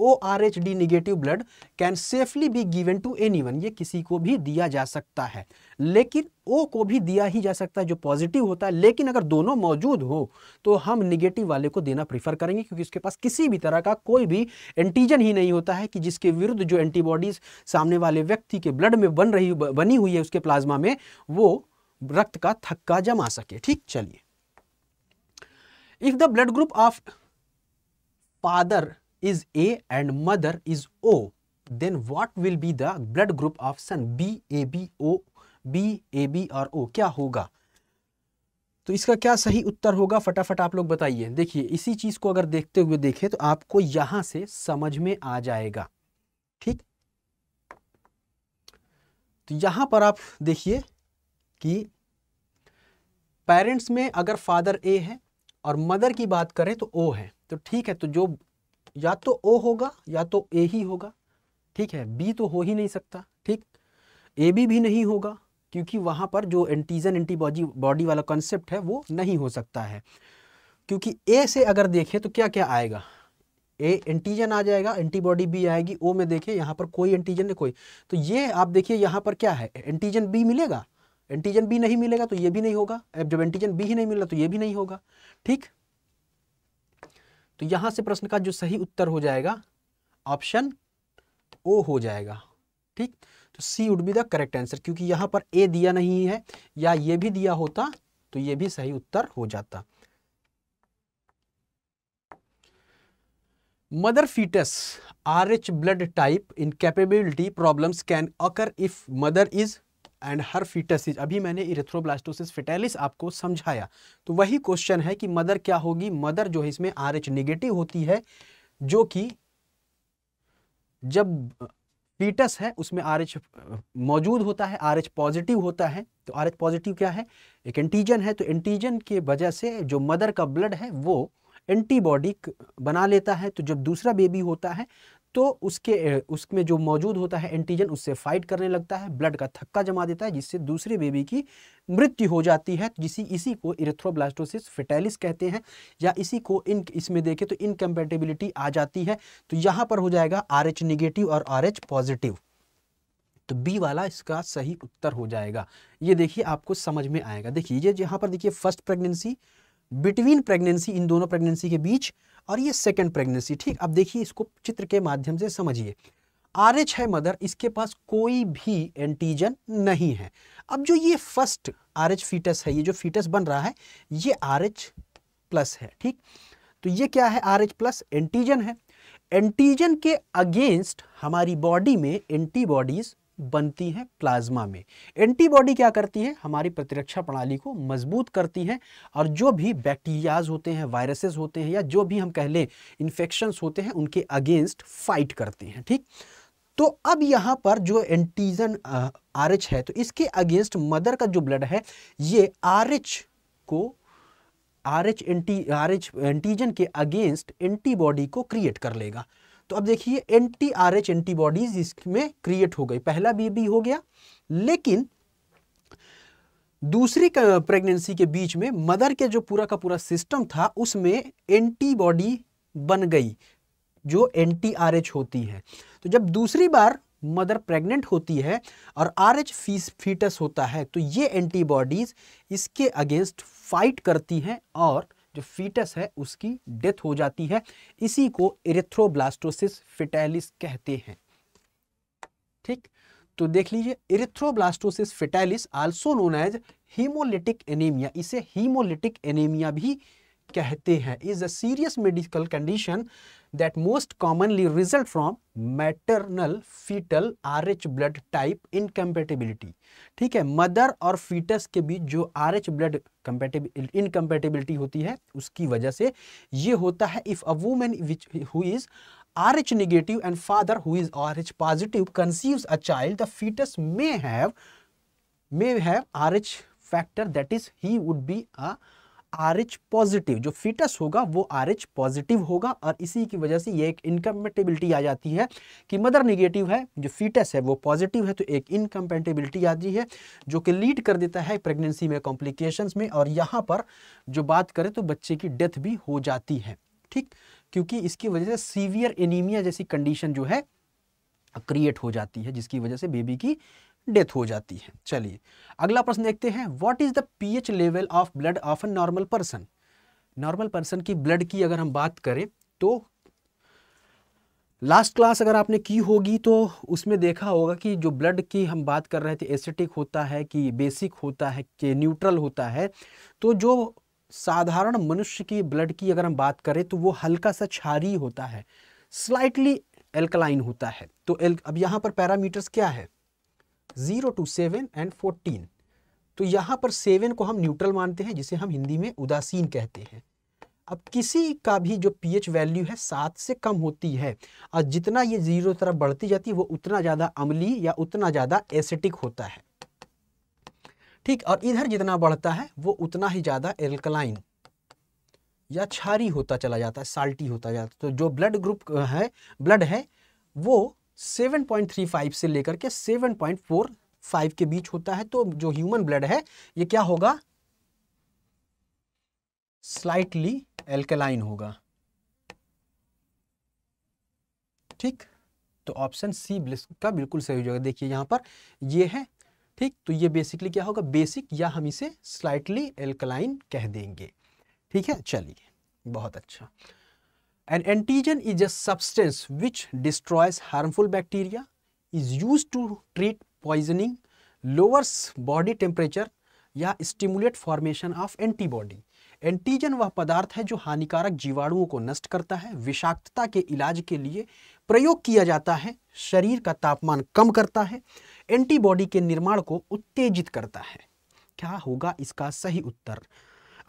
O R H D negative blood can safely be given to anyone ये किसी को भी दिया जा सकता है लेकिन ओ को भी दिया ही जा सकता है जो पॉजिटिव होता है लेकिन अगर दोनों मौजूद हो तो हम निगेटिव वाले को देना प्रीफर करेंगे क्योंकि उसके पास किसी भी तरह का कोई भी एंटीजन ही नहीं होता है कि जिसके विरुद्ध जो एंटीबॉडीज़ सामने वाले व्यक्ति के ब्लड में बन रही बनी हुई है उसके प्लाज्मा में वो रक्त का थक्का जमा सके ठीक चलिए if the blood group of father is A and mother is O, then what will be the blood group of son B, A, B, O, B, A, B और O क्या होगा तो इसका क्या सही उत्तर होगा फटाफट आप लोग बताइए देखिए इसी चीज़ को अगर देखते हुए देखें तो आपको यहां से समझ में आ जाएगा ठीक तो यहां पर आप देखिए कि पेरेंट्स में अगर फादर ए है और मदर की बात करें तो ओ है तो ठीक है तो जो या तो ओ होगा या तो ए ही होगा ठीक है बी तो हो ही नहीं सकता ठीक ए बी भी नहीं होगा क्योंकि वहां पर जो एंटीजन एंटीबॉडी बॉडी वाला कॉन्सेप्ट है वो नहीं हो सकता है क्योंकि ए से अगर देखें तो क्या क्या आएगा ए एंटीजन आ जाएगा एंटीबॉडी बी आएगी ओ में देखें यहाँ पर कोई एंटीजन नहीं कोई तो ये आप देखिए यहाँ पर क्या है एंटीजन बी मिलेगा एंटीजन बी नहीं मिलेगा तो ये भी नहीं होगा जब एंटीजन बी ही नहीं मिला तो ये भी नहीं होगा ठीक तो यहां से प्रश्न का जो सही उत्तर हो जाएगा ऑप्शन ओ हो जाएगा ठीक तो C would be the correct answer क्योंकि यहां पर ए दिया नहीं है या ये भी दिया होता तो ये भी सही उत्तर हो जाता mother R H blood type in capability problem can occur if mother is and her is अभी मैंने इरेथ्रोब्लास्टोसिस फिटेलिस आपको समझाया तो वही क्वेश्चन है कि मदर क्या होगी मदर जो है इसमें आर एच निगेटिव होती है जो कि जब फीटस है उसमें आर एच मौजूद होता है आर एच पॉजिटिव होता है तो आर एच पॉजिटिव क्या है एक एंटीजन है तो एंटीजन के वजह से जो मदर का ब्लड है वो एंटीबॉडी बना लेता है तो जब दूसरा बेबी होता है तो उसके उसमें जो मौजूद होता है एंटीजन उससे फाइट करने लगता है ब्लड का थक्का जमा देता है जिससे दूसरे बेबी की मृत्यु हो जाती है जिसी इसी को इरेथ्रोब्लास्टोसिस फिटेलिस कहते हैं या इसी को इन इसमें देखें तो इनकम्पेटेबिलिटी आ जाती है तो यहाँ पर हो जाएगा आर एच निगेटिव और आर एच पॉजिटिव तो बी वाला इसका सही उत्तर हो जाएगा ये देखिए आपको समझ में आएगा देखिए ये यहाँ पर देखिए फर्स्ट प्रेगनेंसी बिटवीन प्रेगनेंसी इन दोनों प्रेगनेंसी के बीच और ये सेकेंड प्रेगनेंसी ठीक अब देखिए इसको चित्र के माध्यम से समझिए आर एच है मदर इसके पास कोई भी एंटीजन नहीं है अब जो ये फर्स्ट आर एच फीटस है ये जो फीटस बन रहा है ये आर एच प्लस है ठीक तो ये क्या है आर एच प्लस एंटीजन है एंटीजन के अगेंस्ट हमारी बॉडी में एंटीबॉडीज बनती हैं प्लाज्मा में एंटीबॉडी क्या करती है हमारी प्रतिरक्षा प्रणाली को मजबूत करती हैं और जो भी बैक्टीरियाज होते हैं वायरसेस होते हैं या जो भी हम कह लें इन्फेक्शन होते हैं उनके अगेंस्ट फाइट करते हैं ठीक तो अब यहाँ पर जो एंटीजन आर एच है तो इसके अगेंस्ट मदर का जो ब्लड है ये आर एच को R H anti R H antigen के अगेंस्ट एंटीबॉडी को क्रिएट कर लेगा तो अब देखिए एंटी आर एच एंटीबॉडीज इसमें क्रिएट हो गई पहला बेबी हो गया लेकिन दूसरी प्रेगनेंसी के बीच में मदर के जो पूरा का पूरा सिस्टम था उसमें एंटीबॉडी बन गई जो एंटी आर एच होती है तो जब दूसरी बार मदर प्रेग्नेंट होती है और आर एच फीस फीटस होता है तो ये एंटीबॉडीज़ इसके अगेंस्ट फाइट करती हैं और जो फीटस है उसकी डेथ हो जाती है इसी को इरेथ्रोब्लास्टोसिस फिटैलिस कहते हैं ठीक तो देख लीजिए erythroblastosis fetalis also known as haemolytic anaemia इसे हीमोलिटिक एनीमिया भी कहते हैं is a serious medical condition that most commonly result from maternal fetal RH blood type incompatibility ठीक है मदर और फीटस के बीच जो RH blood इनकम्पेटेबिलिटी होती है उसकी वजह से ये होता है if a woman which who is RH negative and father who is RH positive conceives a child, the fetus may have may have RH factor that is he would be a R H positive जो foetus होगा वो are H positive होगा और इसी की वजह से ये एक इनकम्पेटेबिलिटी आ जाती है कि मदर निगेटिव है जो फिटस है वो पॉजिटिव है तो एक इनकम्पेटेबिलिटी आती है जो कि लीड कर देता है प्रेगनेंसी में कॉम्प्लिकेशंस में और यहाँ पर जो बात करें तो बच्चे की डेथ भी हो जाती है ठीक क्योंकि इसकी वजह से सीवियर एनीमिया जैसी कंडीशन जो है क्रिएट हो जाती है जिसकी वजह से बेबी की डेथ हो जाती है चलिए अगला प्रश्न देखते हैं what is the pH level of blood of a normal person normal person की ब्लड की अगर हम बात करें तो लास्ट क्लास अगर आपने की होगी तो उसमें देखा होगा कि जो ब्लड की हम बात कर रहे थे एसिटिक होता है कि बेसिक होता है कि न्यूट्रल होता है तो जो साधारण मनुष्य की ब्लड की अगर हम बात करें तो वो हल्का सा क्षारी होता है स्लाइटली एल्कलाइन होता है तो एल, अब यहाँ पर पैरामीटर्स क्या है zero two seven and fourteen तो यहाँ पर सेवन को हम न्यूट्रल मानते हैं जिसे हम हिंदी में उदासीन कहते हैं अब किसी का भी जो पीएच वैल्यू है सात से कम होती है और जितना ये जीरो तरफ बढ़ती जाती है वो उतना ज़्यादा अमली या उतना ज़्यादा एसिटिक होता है ठीक और इधर जितना बढ़ता है वो उतना ही ज़्यादा एल्कलाइन या छारी होता चला जाता है साल्टी होता जाता है तो जो ब्लड ग्रुप है ब्लड है वो 7.35 से लेकर के 7.45 के बीच होता है तो जो ह्यूमन ब्लड है ये क्या होगा स्लाइटली एल्केलाइन होगा ठीक तो ऑप्शन सी ब्लिस का बिल्कुल सही हो जाएगा देखिए यहां पर ये है ठीक तो ये बेसिकली क्या होगा बेसिक या हम इसे स्लाइटली एल्कलाइन कह देंगे ठीक है चलिए बहुत अच्छा an antigen is a substance which destroys harmful bacteria is used to treat poisoning lowers body temperature या stimulate formation of antibody antigen वह पदार्थ है जो हानिकारक जीवाणुओं को नष्ट करता है विषाक्तता के इलाज के लिए प्रयोग किया जाता है शरीर का तापमान कम करता है एंटीबॉडी के निर्माण को उत्तेजित करता है क्या होगा इसका सही उत्तर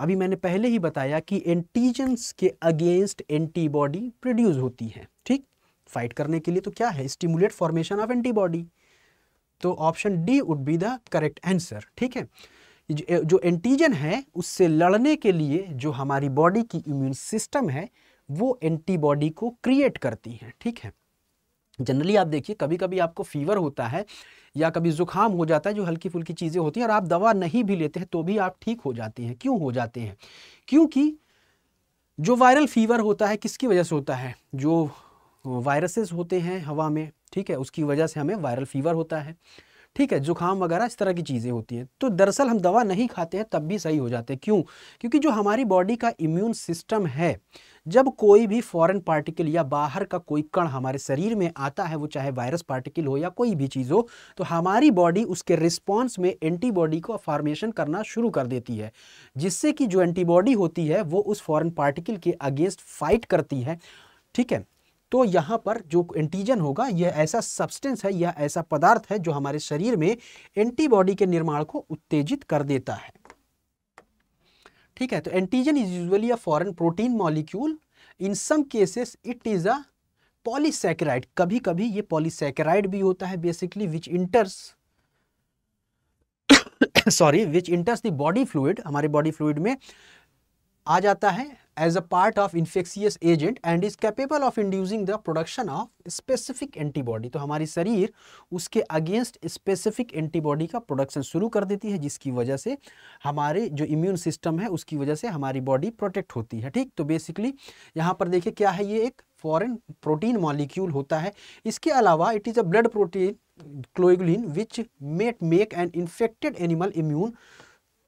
अभी मैंने पहले ही बताया कि एंटीजेंस के अगेंस्ट एंटीबॉडी प्रोड्यूस होती है ठीक फाइट करने के लिए तो क्या है स्टिमुलेट फॉर्मेशन ऑफ एंटीबॉडी तो option D would be the correct answer ठीक है जो एंटीजन है उससे लड़ने के लिए जो हमारी बॉडी की इम्यून सिस्टम है वो एंटीबॉडी को क्रिएट करती है ठीक है जनरली आप देखिए कभी कभी आपको फीवर होता है या कभी ज़ुकाम हो जाता है जो हल्की फुल्की चीज़ें होती हैं और आप दवा नहीं भी लेते हैं तो भी आप ठीक हो जाते हैं क्यों हो जाते हैं क्योंकि जो वायरल फीवर होता है किसकी वजह से होता है जो वायरसेस होते हैं हवा में ठीक है उसकी वजह से हमें वायरल फीवर होता है ठीक है जुकाम वगैरह इस तरह की चीज़ें होती हैं तो दरअसल हम दवा नहीं खाते हैं तब भी सही हो जाते हैं क्यों क्योंकि जो हमारी बॉडी का इम्यून सिस्टम है जब कोई भी फॉरेन पार्टिकल या बाहर का कोई कण हमारे शरीर में आता है वो चाहे वायरस पार्टिकल हो या कोई भी चीज़ हो तो हमारी बॉडी उसके रिस्पॉन्स में एंटीबॉडी को फॉर्मेशन करना शुरू कर देती है जिससे कि जो एंटीबॉडी होती है वो उस फॉरेन पार्टिकल के अगेंस्ट फाइट करती है ठीक है तो यहाँ पर जो एंटीजन होगा यह ऐसा सब्सटेंस है यह ऐसा पदार्थ है जो हमारे शरीर में एंटीबॉडी के निर्माण को उत्तेजित कर देता है ठीक है तो antigen is usually a foreign protein molecule in some cases it is a polysaccharide कभी कभी ये पॉलीसेकेराइड भी होता है basically which enters sorry which enters the body fluid हमारे बॉडी फ्लूड में आ जाता है as a part of infectious agent and is capable of inducing the production of specific antibody तो हमारी शरीर उसके against specific antibody का production शुरू कर देती है जिसकी वजह से हमारे जो immune system है उसकी वजह से हमारी body protect होती है ठीक तो basically यहाँ पर देखिए क्या है ये एक फॉरेन प्रोटीन मॉलिक्यूल होता है इसके अलावा it is a blood protein globulin which might make an infected animal immune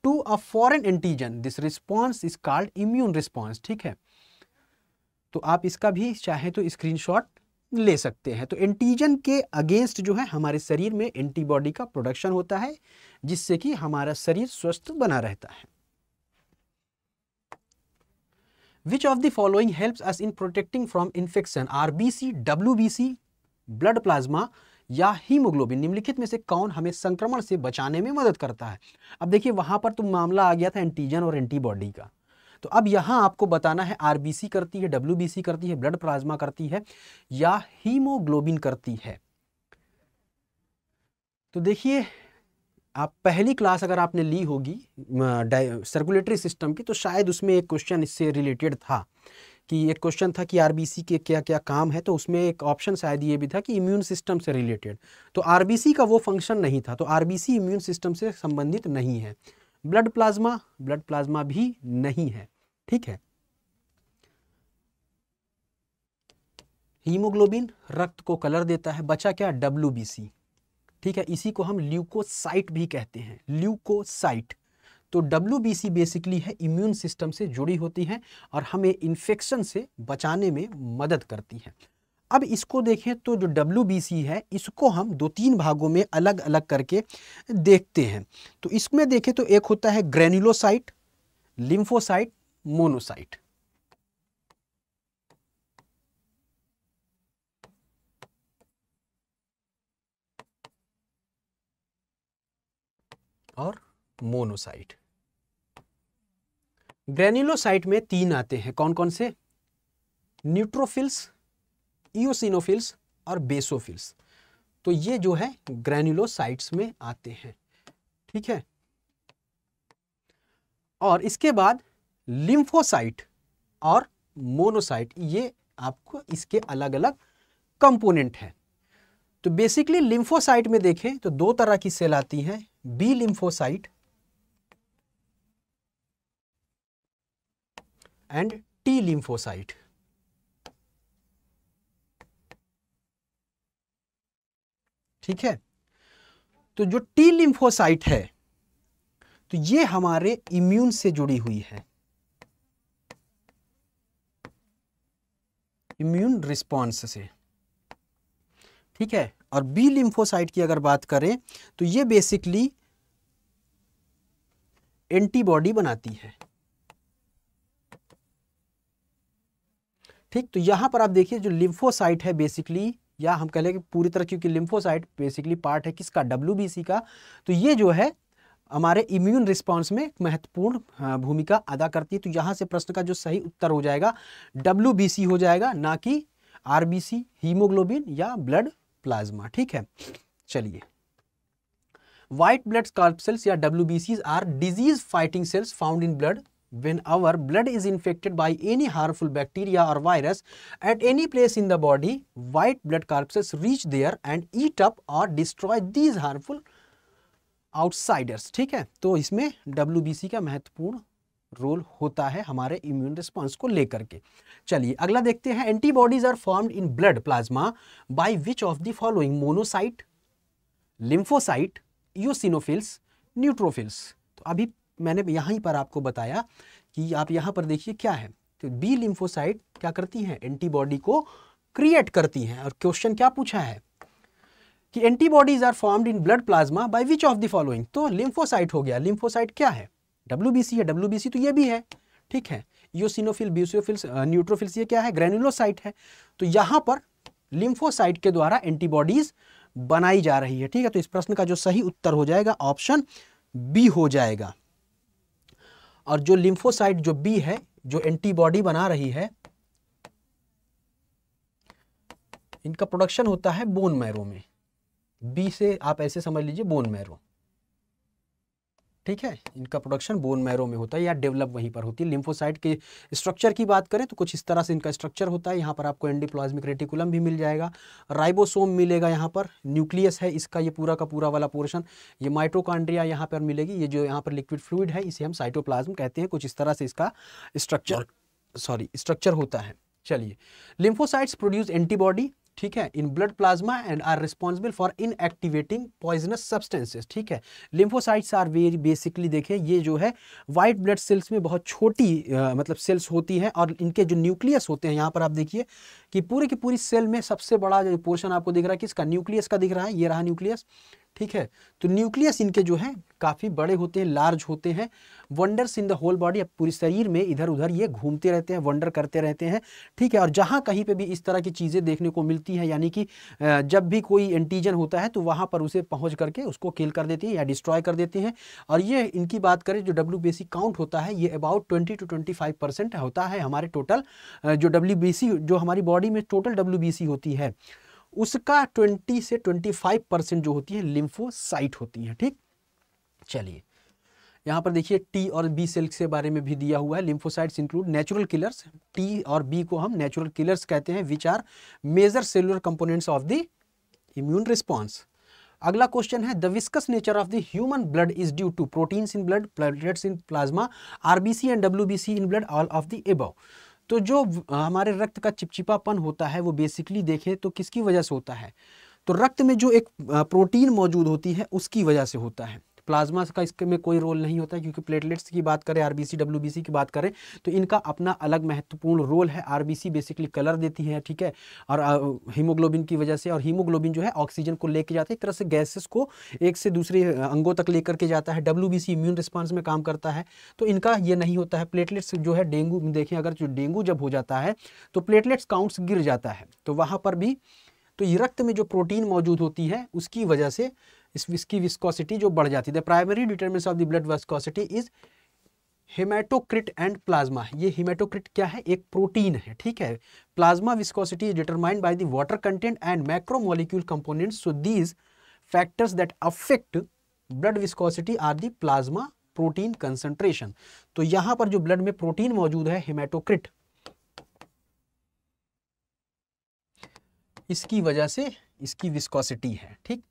to a foreign antigen this response is called immune response ठीक है तो आप इसका भी चाहे तो स्क्रीनशॉट ले सकते हैं तो एंटीजन के अगेंस्ट जो है हमारे शरीर में एंटीबॉडी का प्रोडक्शन होता है जिससे कि हमारा शरीर स्वस्थ बना रहता है which of the following in protecting from protecting RBC W B C blood plasma या हीमोग्लोबिन निम्नलिखित में से कौन हमें संक्रमण से बचाने में मदद करता है अब देखिए वहां पर तो मामला आ गया था एंटीजन और एंटीबॉडी का तो अब यहां आपको बताना है आरबीसी करती है डब्ल्यू करती है ब्लड प्लाज्मा करती है या हीमोग्लोबिन करती है तो देखिए आप पहली क्लास अगर आपने ली होगी सर्कुलेटरी सिस्टम की तो शायद उसमें एक क्वेश्चन इससे रिलेटेड था कि एक क्वेश्चन था कि आरबीसी के क्या क्या काम है तो उसमें एक ऑप्शन शायद ये भी था कि इम्यून सिस्टम से रिलेटेड तो आर का वो फंक्शन नहीं था तो आरबीसी इम्यून सिस्टम से संबंधित नहीं है ब्लड प्लाज्मा ब्लड प्लाज्मा भी नहीं है ठीक है हीमोग्लोबिन रक्त को कलर देता है बचा क्या डब्ल्यू ठीक है इसी को हम ल्यूकोसाइट भी कहते हैं ल्यूकोसाइट तो डब्ल्यू बेसिकली है इम्यून सिस्टम से जुड़ी होती है और हमें इन्फेक्शन से बचाने में मदद करती है अब इसको देखें तो जो डब्ल्यू है इसको हम दो तीन भागों में अलग अलग करके देखते हैं तो इसमें देखें तो एक होता है ग्रेन्यूलोसाइट लिम्फोसाइट मोनोसाइट और मोनोसाइट ग्रेन्यूलोसाइट में तीन आते हैं कौन कौन से न्यूट्रोफिल्स इओसिनोफिल्स और बेसोफिल्स तो ये जो है ग्रेन्यूलोसाइट्स में आते हैं ठीक है और इसके बाद लिम्फोसाइट और मोनोसाइट ये आपको इसके अलग अलग कंपोनेंट हैं तो बेसिकली लिम्फोसाइट में देखें तो दो तरह की सेल आती हैं B lymphocyte and T lymphocyte. ठीक है तो जो टी लिम्फोसाइट है तो ये हमारे इम्यून से जुड़ी हुई है इम्यून रिस्पॉन्स से ठीक है और बी लिम्फोसाइट की अगर बात करें तो ये बेसिकली एंटीबॉडी बनाती है ठीक तो यहां पर आप देखिए जो लिम्फोसाइट है बेसिकली या हम कह लें कि पूरी तरह क्योंकि लिम्फोसाइट बेसिकली पार्ट है किसका डब्ल्यू का तो ये जो है हमारे इम्यून रिस्पांस में महत्वपूर्ण भूमिका अदा करती है तो यहाँ से प्रश्न का जो सही उत्तर हो जाएगा डब्ल्यू हो जाएगा ना कि आर हीमोग्लोबिन या ब्लड प्लाज्मा ठीक है चलिए ब्लड blood सेल्स या W are disease fighting cells found in blood when our blood is infected by any harmful bacteria or virus at any place in the body, white blood corpuscles reach there and eat up or destroy these harmful outsiders ठीक है तो इसमें WBC का महत्वपूर्ण role होता है हमारे immune response को लेकर के चलिए अगला देखते हैं antibodies are formed in blood plasma by which of the following monocyte lymphocyte eosinophils neutrophils तो अभी मैंने यहाँ पर आपको बताया कि आप यहाँ पर देखिए क्या है तो बी लिम्फोसाइट क्या करती है एंटीबॉडी को क्रिएट करती हैं और क्वेश्चन क्या पूछा है कि antibodies are formed in blood plasma by which of the following तो लिम्फोसाइट हो गया लिम्फोसाइट क्या है डब्ल्यू है डब्ल्यू तो ये भी है ठीक है योसिनोफिल ब्यूसियोफिल्स न्यूट्रोफिल्स ये क्या है ग्रेनुलोसाइट है तो यहाँ पर लिम्फोसाइट के द्वारा एंटीबॉडीज बनाई जा रही है ठीक है तो इस प्रश्न का जो सही उत्तर हो जाएगा ऑप्शन बी हो जाएगा और जो लिम्फोसाइट जो बी है जो एंटीबॉडी बना रही है इनका प्रोडक्शन होता है बोन मैरो में बी से आप ऐसे समझ लीजिए बोन मैरो ठीक है इनका प्रोडक्शन बोन मैरो में होता है या डेवलप वहीं पर होती है लिम्फोसाइट के स्ट्रक्चर की बात करें तो कुछ इस तरह से इनका स्ट्रक्चर होता है यहाँ पर आपको एंडीप्लाज्मिक रेटिकुलम भी मिल जाएगा राइबोसोम मिलेगा यहाँ पर न्यूक्लियस है इसका ये पूरा का पूरा वाला पोर्शन ये माइट्रोकांड्रिया यहाँ पर मिलेगी ये जो यहाँ पर लिक्विड फ्लूड है इसे हम साइटोप्लाज्म कहते हैं कुछ इस तरह से इसका स्ट्रक्चर सॉरी स्ट्रक्चर होता है चलिए लिम्फोसाइट्स प्रोड्यूस एंटीबॉडी ठीक है in blood plasma and are responsible for inactivating poisonous substances ठीक है लिम्फोसाइट्स आर वेरी बेसिकली देखें ये जो है वाइट ब्लड सेल्स में बहुत छोटी आ, मतलब सेल्स होती हैं और इनके जो न्यूक्लियस होते हैं यहाँ पर आप देखिए कि पूरे की पूरी सेल में सबसे बड़ा जो पोर्शन आपको दिख रहा है कि इसका न्यूक्लियस का दिख रहा है ये रहा न्यूक्लियस ठीक है तो न्यूक्लियस इनके जो है काफ़ी बड़े होते हैं लार्ज होते हैं wanders in the whole body पूरे शरीर में इधर उधर ये घूमते रहते हैं वंडर करते रहते हैं ठीक है और जहाँ कहीं पे भी इस तरह की चीज़ें देखने को मिलती हैं यानी कि जब भी कोई एंटीजन होता है तो वहाँ पर उसे पहुँच करके उसको किल कर देती है या डिस्ट्रॉय कर देती हैं और ये इनकी बात करें जो डब्ल्यू काउंट होता है ये अबाउट ट्वेंटी टू ट्वेंटी होता है हमारे टोटल जो डब्ल्यू जो हमारी बॉडी में टोटल डब्ल्यू होती है उसका 20 से 25 परसेंट जो होती है लिम्फोसाइट होती है ठीक चलिए यहां पर देखिए टी और बी सेल्स के बारे में भी दिया हुआ है lymphocytes include natural killers T और बी को हम नेचुरल किलर्स कहते हैं which are major cellular components of the immune response अगला क्वेश्चन है the viscous nature of the human blood is due to proteins in blood platelets in plasma RBC and WBC in blood all of the above तो जो हमारे रक्त का चिपचिपापन होता है वो बेसिकली देखें तो किसकी वजह से होता है तो रक्त में जो एक प्रोटीन मौजूद होती है उसकी वजह से होता है प्लाज्मा का इसके में कोई रोल नहीं होता है क्योंकि प्लेटलेट्स की बात करें आरबीसी डब्ल्यूबीसी की बात करें तो इनका अपना अलग महत्वपूर्ण रोल है आरबीसी बेसिकली कलर देती है ठीक है और हीमोग्लोबिन की वजह से और हीमोग्लोबिन जो है ऑक्सीजन को लेके जाता है एक तरह से गैसेस को एक से दूसरे अंगों तक लेकर के जाता है डब्ल्यू इम्यून रिस्पॉन्स में काम करता है तो इनका यह नहीं होता है प्लेटलेट्स जो है डेंगू देखें अगर जो डेंगू जब हो जाता है तो प्लेटलेट्स काउंट्स गिर जाता है तो वहाँ पर भी तो ये रक्त में जो प्रोटीन मौजूद होती है उसकी वजह से इसकी विस्कोसिटी जो बढ़ जाती है the primary determinants of the blood viscosity is haematocrit and plasma ये हिमेटोक्रिट क्या है एक प्रोटीन है ठीक है plasma viscosity is determined by the water content and macromolecule components so these factors that affect blood viscosity are the plasma protein concentration तो यहां पर जो ब्लड में प्रोटीन मौजूद है हिमेटोक्रिट इसकी वजह से इसकी विस्कोसिटी है ठीक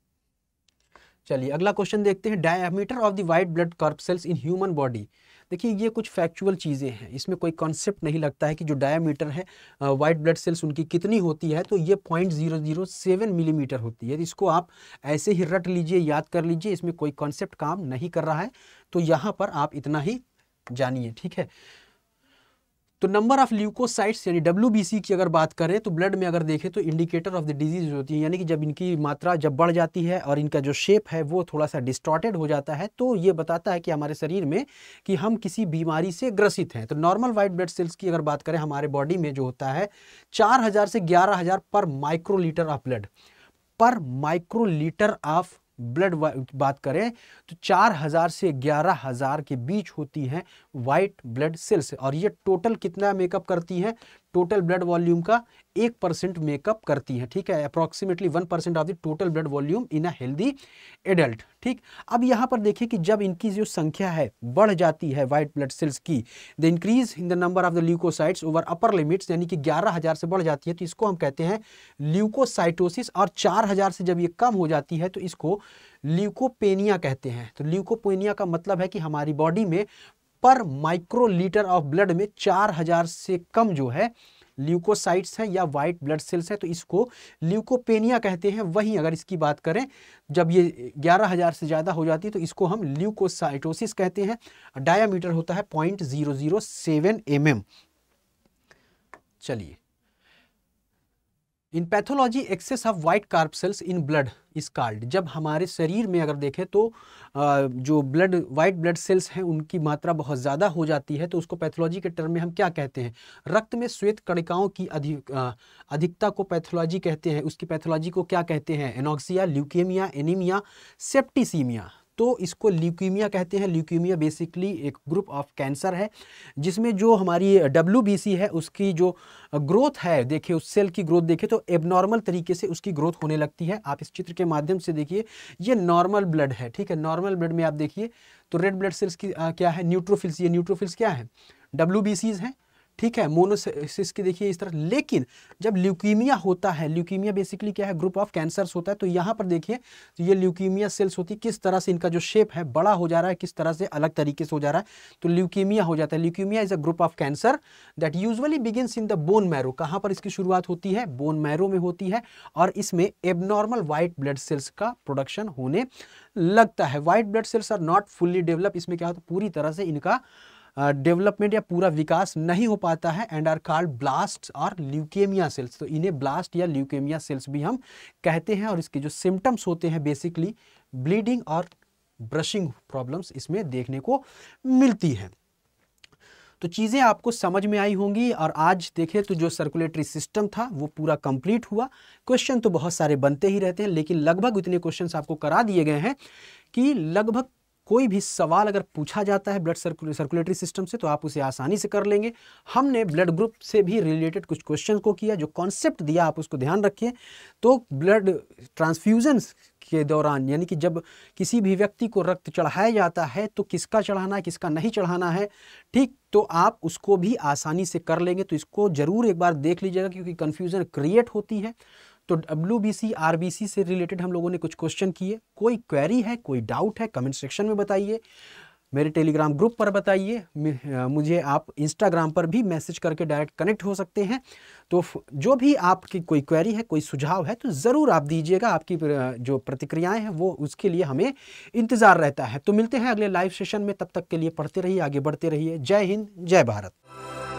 चलिए अगला क्वेश्चन देखते हैं diameter of the white blood corpuscles in human body देखिए ये कुछ फैक्चुअल चीज़ें हैं इसमें कोई कॉन्सेप्ट नहीं लगता है कि जो डायमीटर है वाइट ब्लड सेल्स उनकी कितनी होती है तो ये point zero zero seven millimetre होती है इसको आप ऐसे ही रट लीजिए याद कर लीजिए इसमें कोई कॉन्सेप्ट काम नहीं कर रहा है तो यहाँ पर आप इतना ही जानिए ठीक है तो नंबर ऑफ ल्यूकोसाइट्स यानी डब्ल्यू की अगर बात करें तो ब्लड में अगर देखें तो इंडिकेटर ऑफ द डिजीज होती है यानी कि जब इनकी मात्रा जब बढ़ जाती है और इनका जो शेप है वो थोड़ा सा डिस्टॉर्टेड हो जाता है तो ये बताता है कि हमारे शरीर में कि हम किसी बीमारी से ग्रसित हैं तो नॉर्मल वाइट ब्लड सेल्स की अगर बात करें हमारे बॉडी में जो होता है चार से ग्यारह per microlitre of blood per microlitre of blood की बात करें तो 4000 से 11000 के बीच होती हैं वाइट ब्लड सेल्स और ये टोटल कितना मेकअप करती हैं टोटल ब्लड वॉल्यूम का एक परसेंट मेकअप करती हैं ठीक है approximately one percent of the total blood volume in a healthy adult ठीक अब यहाँ पर देखिए कि जब इनकी जो संख्या है बढ़ जाती है वाइट ब्लड सेल्स की the increase in the number of the leucocytes over upper limits यानी कि ग्यारह हज़ार से बढ़ जाती है तो इसको हम कहते हैं ल्यूकोसाइटोसिस और चार हज़ार से जब ये कम हो जाती है तो इसको ल्यूकोपेनिया कहते हैं तो ल्यूकोपेनिया का मतलब है कि हमारी बॉडी में पर माइक्रोलीटर ऑफ ब्लड में 4000 से कम जो है ल्यूकोसाइट्स हैं या वाइट ब्लड सेल्स हैं तो इसको ल्यूकोपेनिया कहते हैं वहीं अगर इसकी बात करें जब ये 11000 से ज़्यादा हो जाती है तो इसको हम ल्यूकोसाइटोसिस कहते हैं डायामीटर होता है point zero zero seven M चलिए in pathology excess of white corpuscles in blood is called जब हमारे शरीर में अगर देखें तो जो ब्लड व्हाइट ब्लड सेल्स हैं उनकी मात्रा बहुत ज़्यादा हो जाती है तो उसको पैथोलॉजी के टर्म में हम क्या कहते हैं रक्त में श्वेत कणिकाओं की अधिक अधिकता को पैथोलॉजी कहते हैं उसकी पैथोलॉजी को क्या कहते हैं एनॉक्सिया ल्यूकेमिया एनीमिया सेप्टिसीमिया तो इसको ल्यूकीमिया कहते हैं ल्यूकीमिया बेसिकली एक ग्रुप ऑफ कैंसर है जिसमें जो हमारी डब्ल्यू है उसकी जो ग्रोथ है देखिए उस सेल की ग्रोथ देखिए तो एबनॉर्मल तरीके से उसकी ग्रोथ होने लगती है आप इस चित्र के माध्यम से देखिए ये नॉर्मल ब्लड है ठीक है नॉर्मल ब्लड में आप देखिए तो रेड ब्लड सेल्स की आ, क्या है न्यूट्रोफिल्स ये न्यूट्रोफिल्स क्या है डब्ल्यू हैं ठीक है मोनोसिस की देखिए इस तरह लेकिन जब ल्यूकीमिया होता है ल्यूकीमिया बेसिकली क्या है ग्रुप ऑफ कैंसर्स होता है तो यहाँ पर देखिए तो ये ल्यूकीमिया सेल्स होती है किस तरह से इनका जो शेप है बड़ा हो जा रहा है किस तरह से अलग तरीके से हो जा रहा है तो ल्यूकीमिया हो जाता है leukaemia is a group of cancer that usually begins in the bone marrow कहाँ पर इसकी शुरुआत होती है बोन मैरो में होती है और इसमें एबनॉर्मल व्हाइट ब्लड सेल्स का प्रोडक्शन होने लगता है white blood cells are not fully develop इसमें क्या होता है पूरी तरह से इनका डेवलपमेंट या पूरा विकास नहीं हो पाता है एंड आर कार्ड ब्लास्ट और ल्यूकेमिया सेल्स तो इन्हें ब्लास्ट या ल्यूकेमिया सेल्स भी हम कहते हैं और इसके जो सिम्टम्स होते हैं बेसिकली ब्लीडिंग और ब्रशिंग प्रॉब्लम्स इसमें देखने को मिलती हैं तो चीज़ें आपको समझ में आई होंगी और आज देखें तो जो सर्कुलेटरी सिस्टम था वो पूरा कंप्लीट हुआ क्वेश्चन तो बहुत सारे बनते ही रहते हैं लेकिन लगभग इतने क्वेश्चन आपको करा दिए गए हैं कि लगभग कोई भी सवाल अगर पूछा जाता है ब्लड सर्कुलेटरी सिस्टम से तो आप उसे आसानी से कर लेंगे हमने ब्लड ग्रुप से भी रिलेटेड कुछ क्वेश्चन को किया जो कॉन्सेप्ट दिया आप उसको ध्यान रखिए तो ब्लड ट्रांसफ्यूजन के दौरान यानी कि जब किसी भी व्यक्ति को रक्त चढ़ाया जाता है तो किसका चढ़ाना है किसका नहीं चढ़ाना है ठीक तो आप उसको भी आसानी से कर लेंगे तो इसको ज़रूर एक बार देख लीजिएगा क्योंकि कन्फ्यूज़न क्रिएट होती है तो W B C R B C से रिलेटेड हम लोगों ने कुछ क्वेश्चन किए कोई क्वेरी है कोई डाउट है कमेंट सेक्शन में बताइए मेरे टेलीग्राम ग्रुप पर बताइए मुझे आप इंस्टाग्राम पर भी मैसेज करके डायरेक्ट कनेक्ट हो सकते हैं तो जो भी आपकी कोई क्वेरी है कोई सुझाव है तो ज़रूर आप दीजिएगा आपकी जो प्रतिक्रियाएं हैं वो उसके लिए हमें इंतज़ार रहता है तो मिलते हैं अगले लाइव सेशन में तब तक के लिए पढ़ते रहिए आगे बढ़ते रहिए जय हिंद जय भारत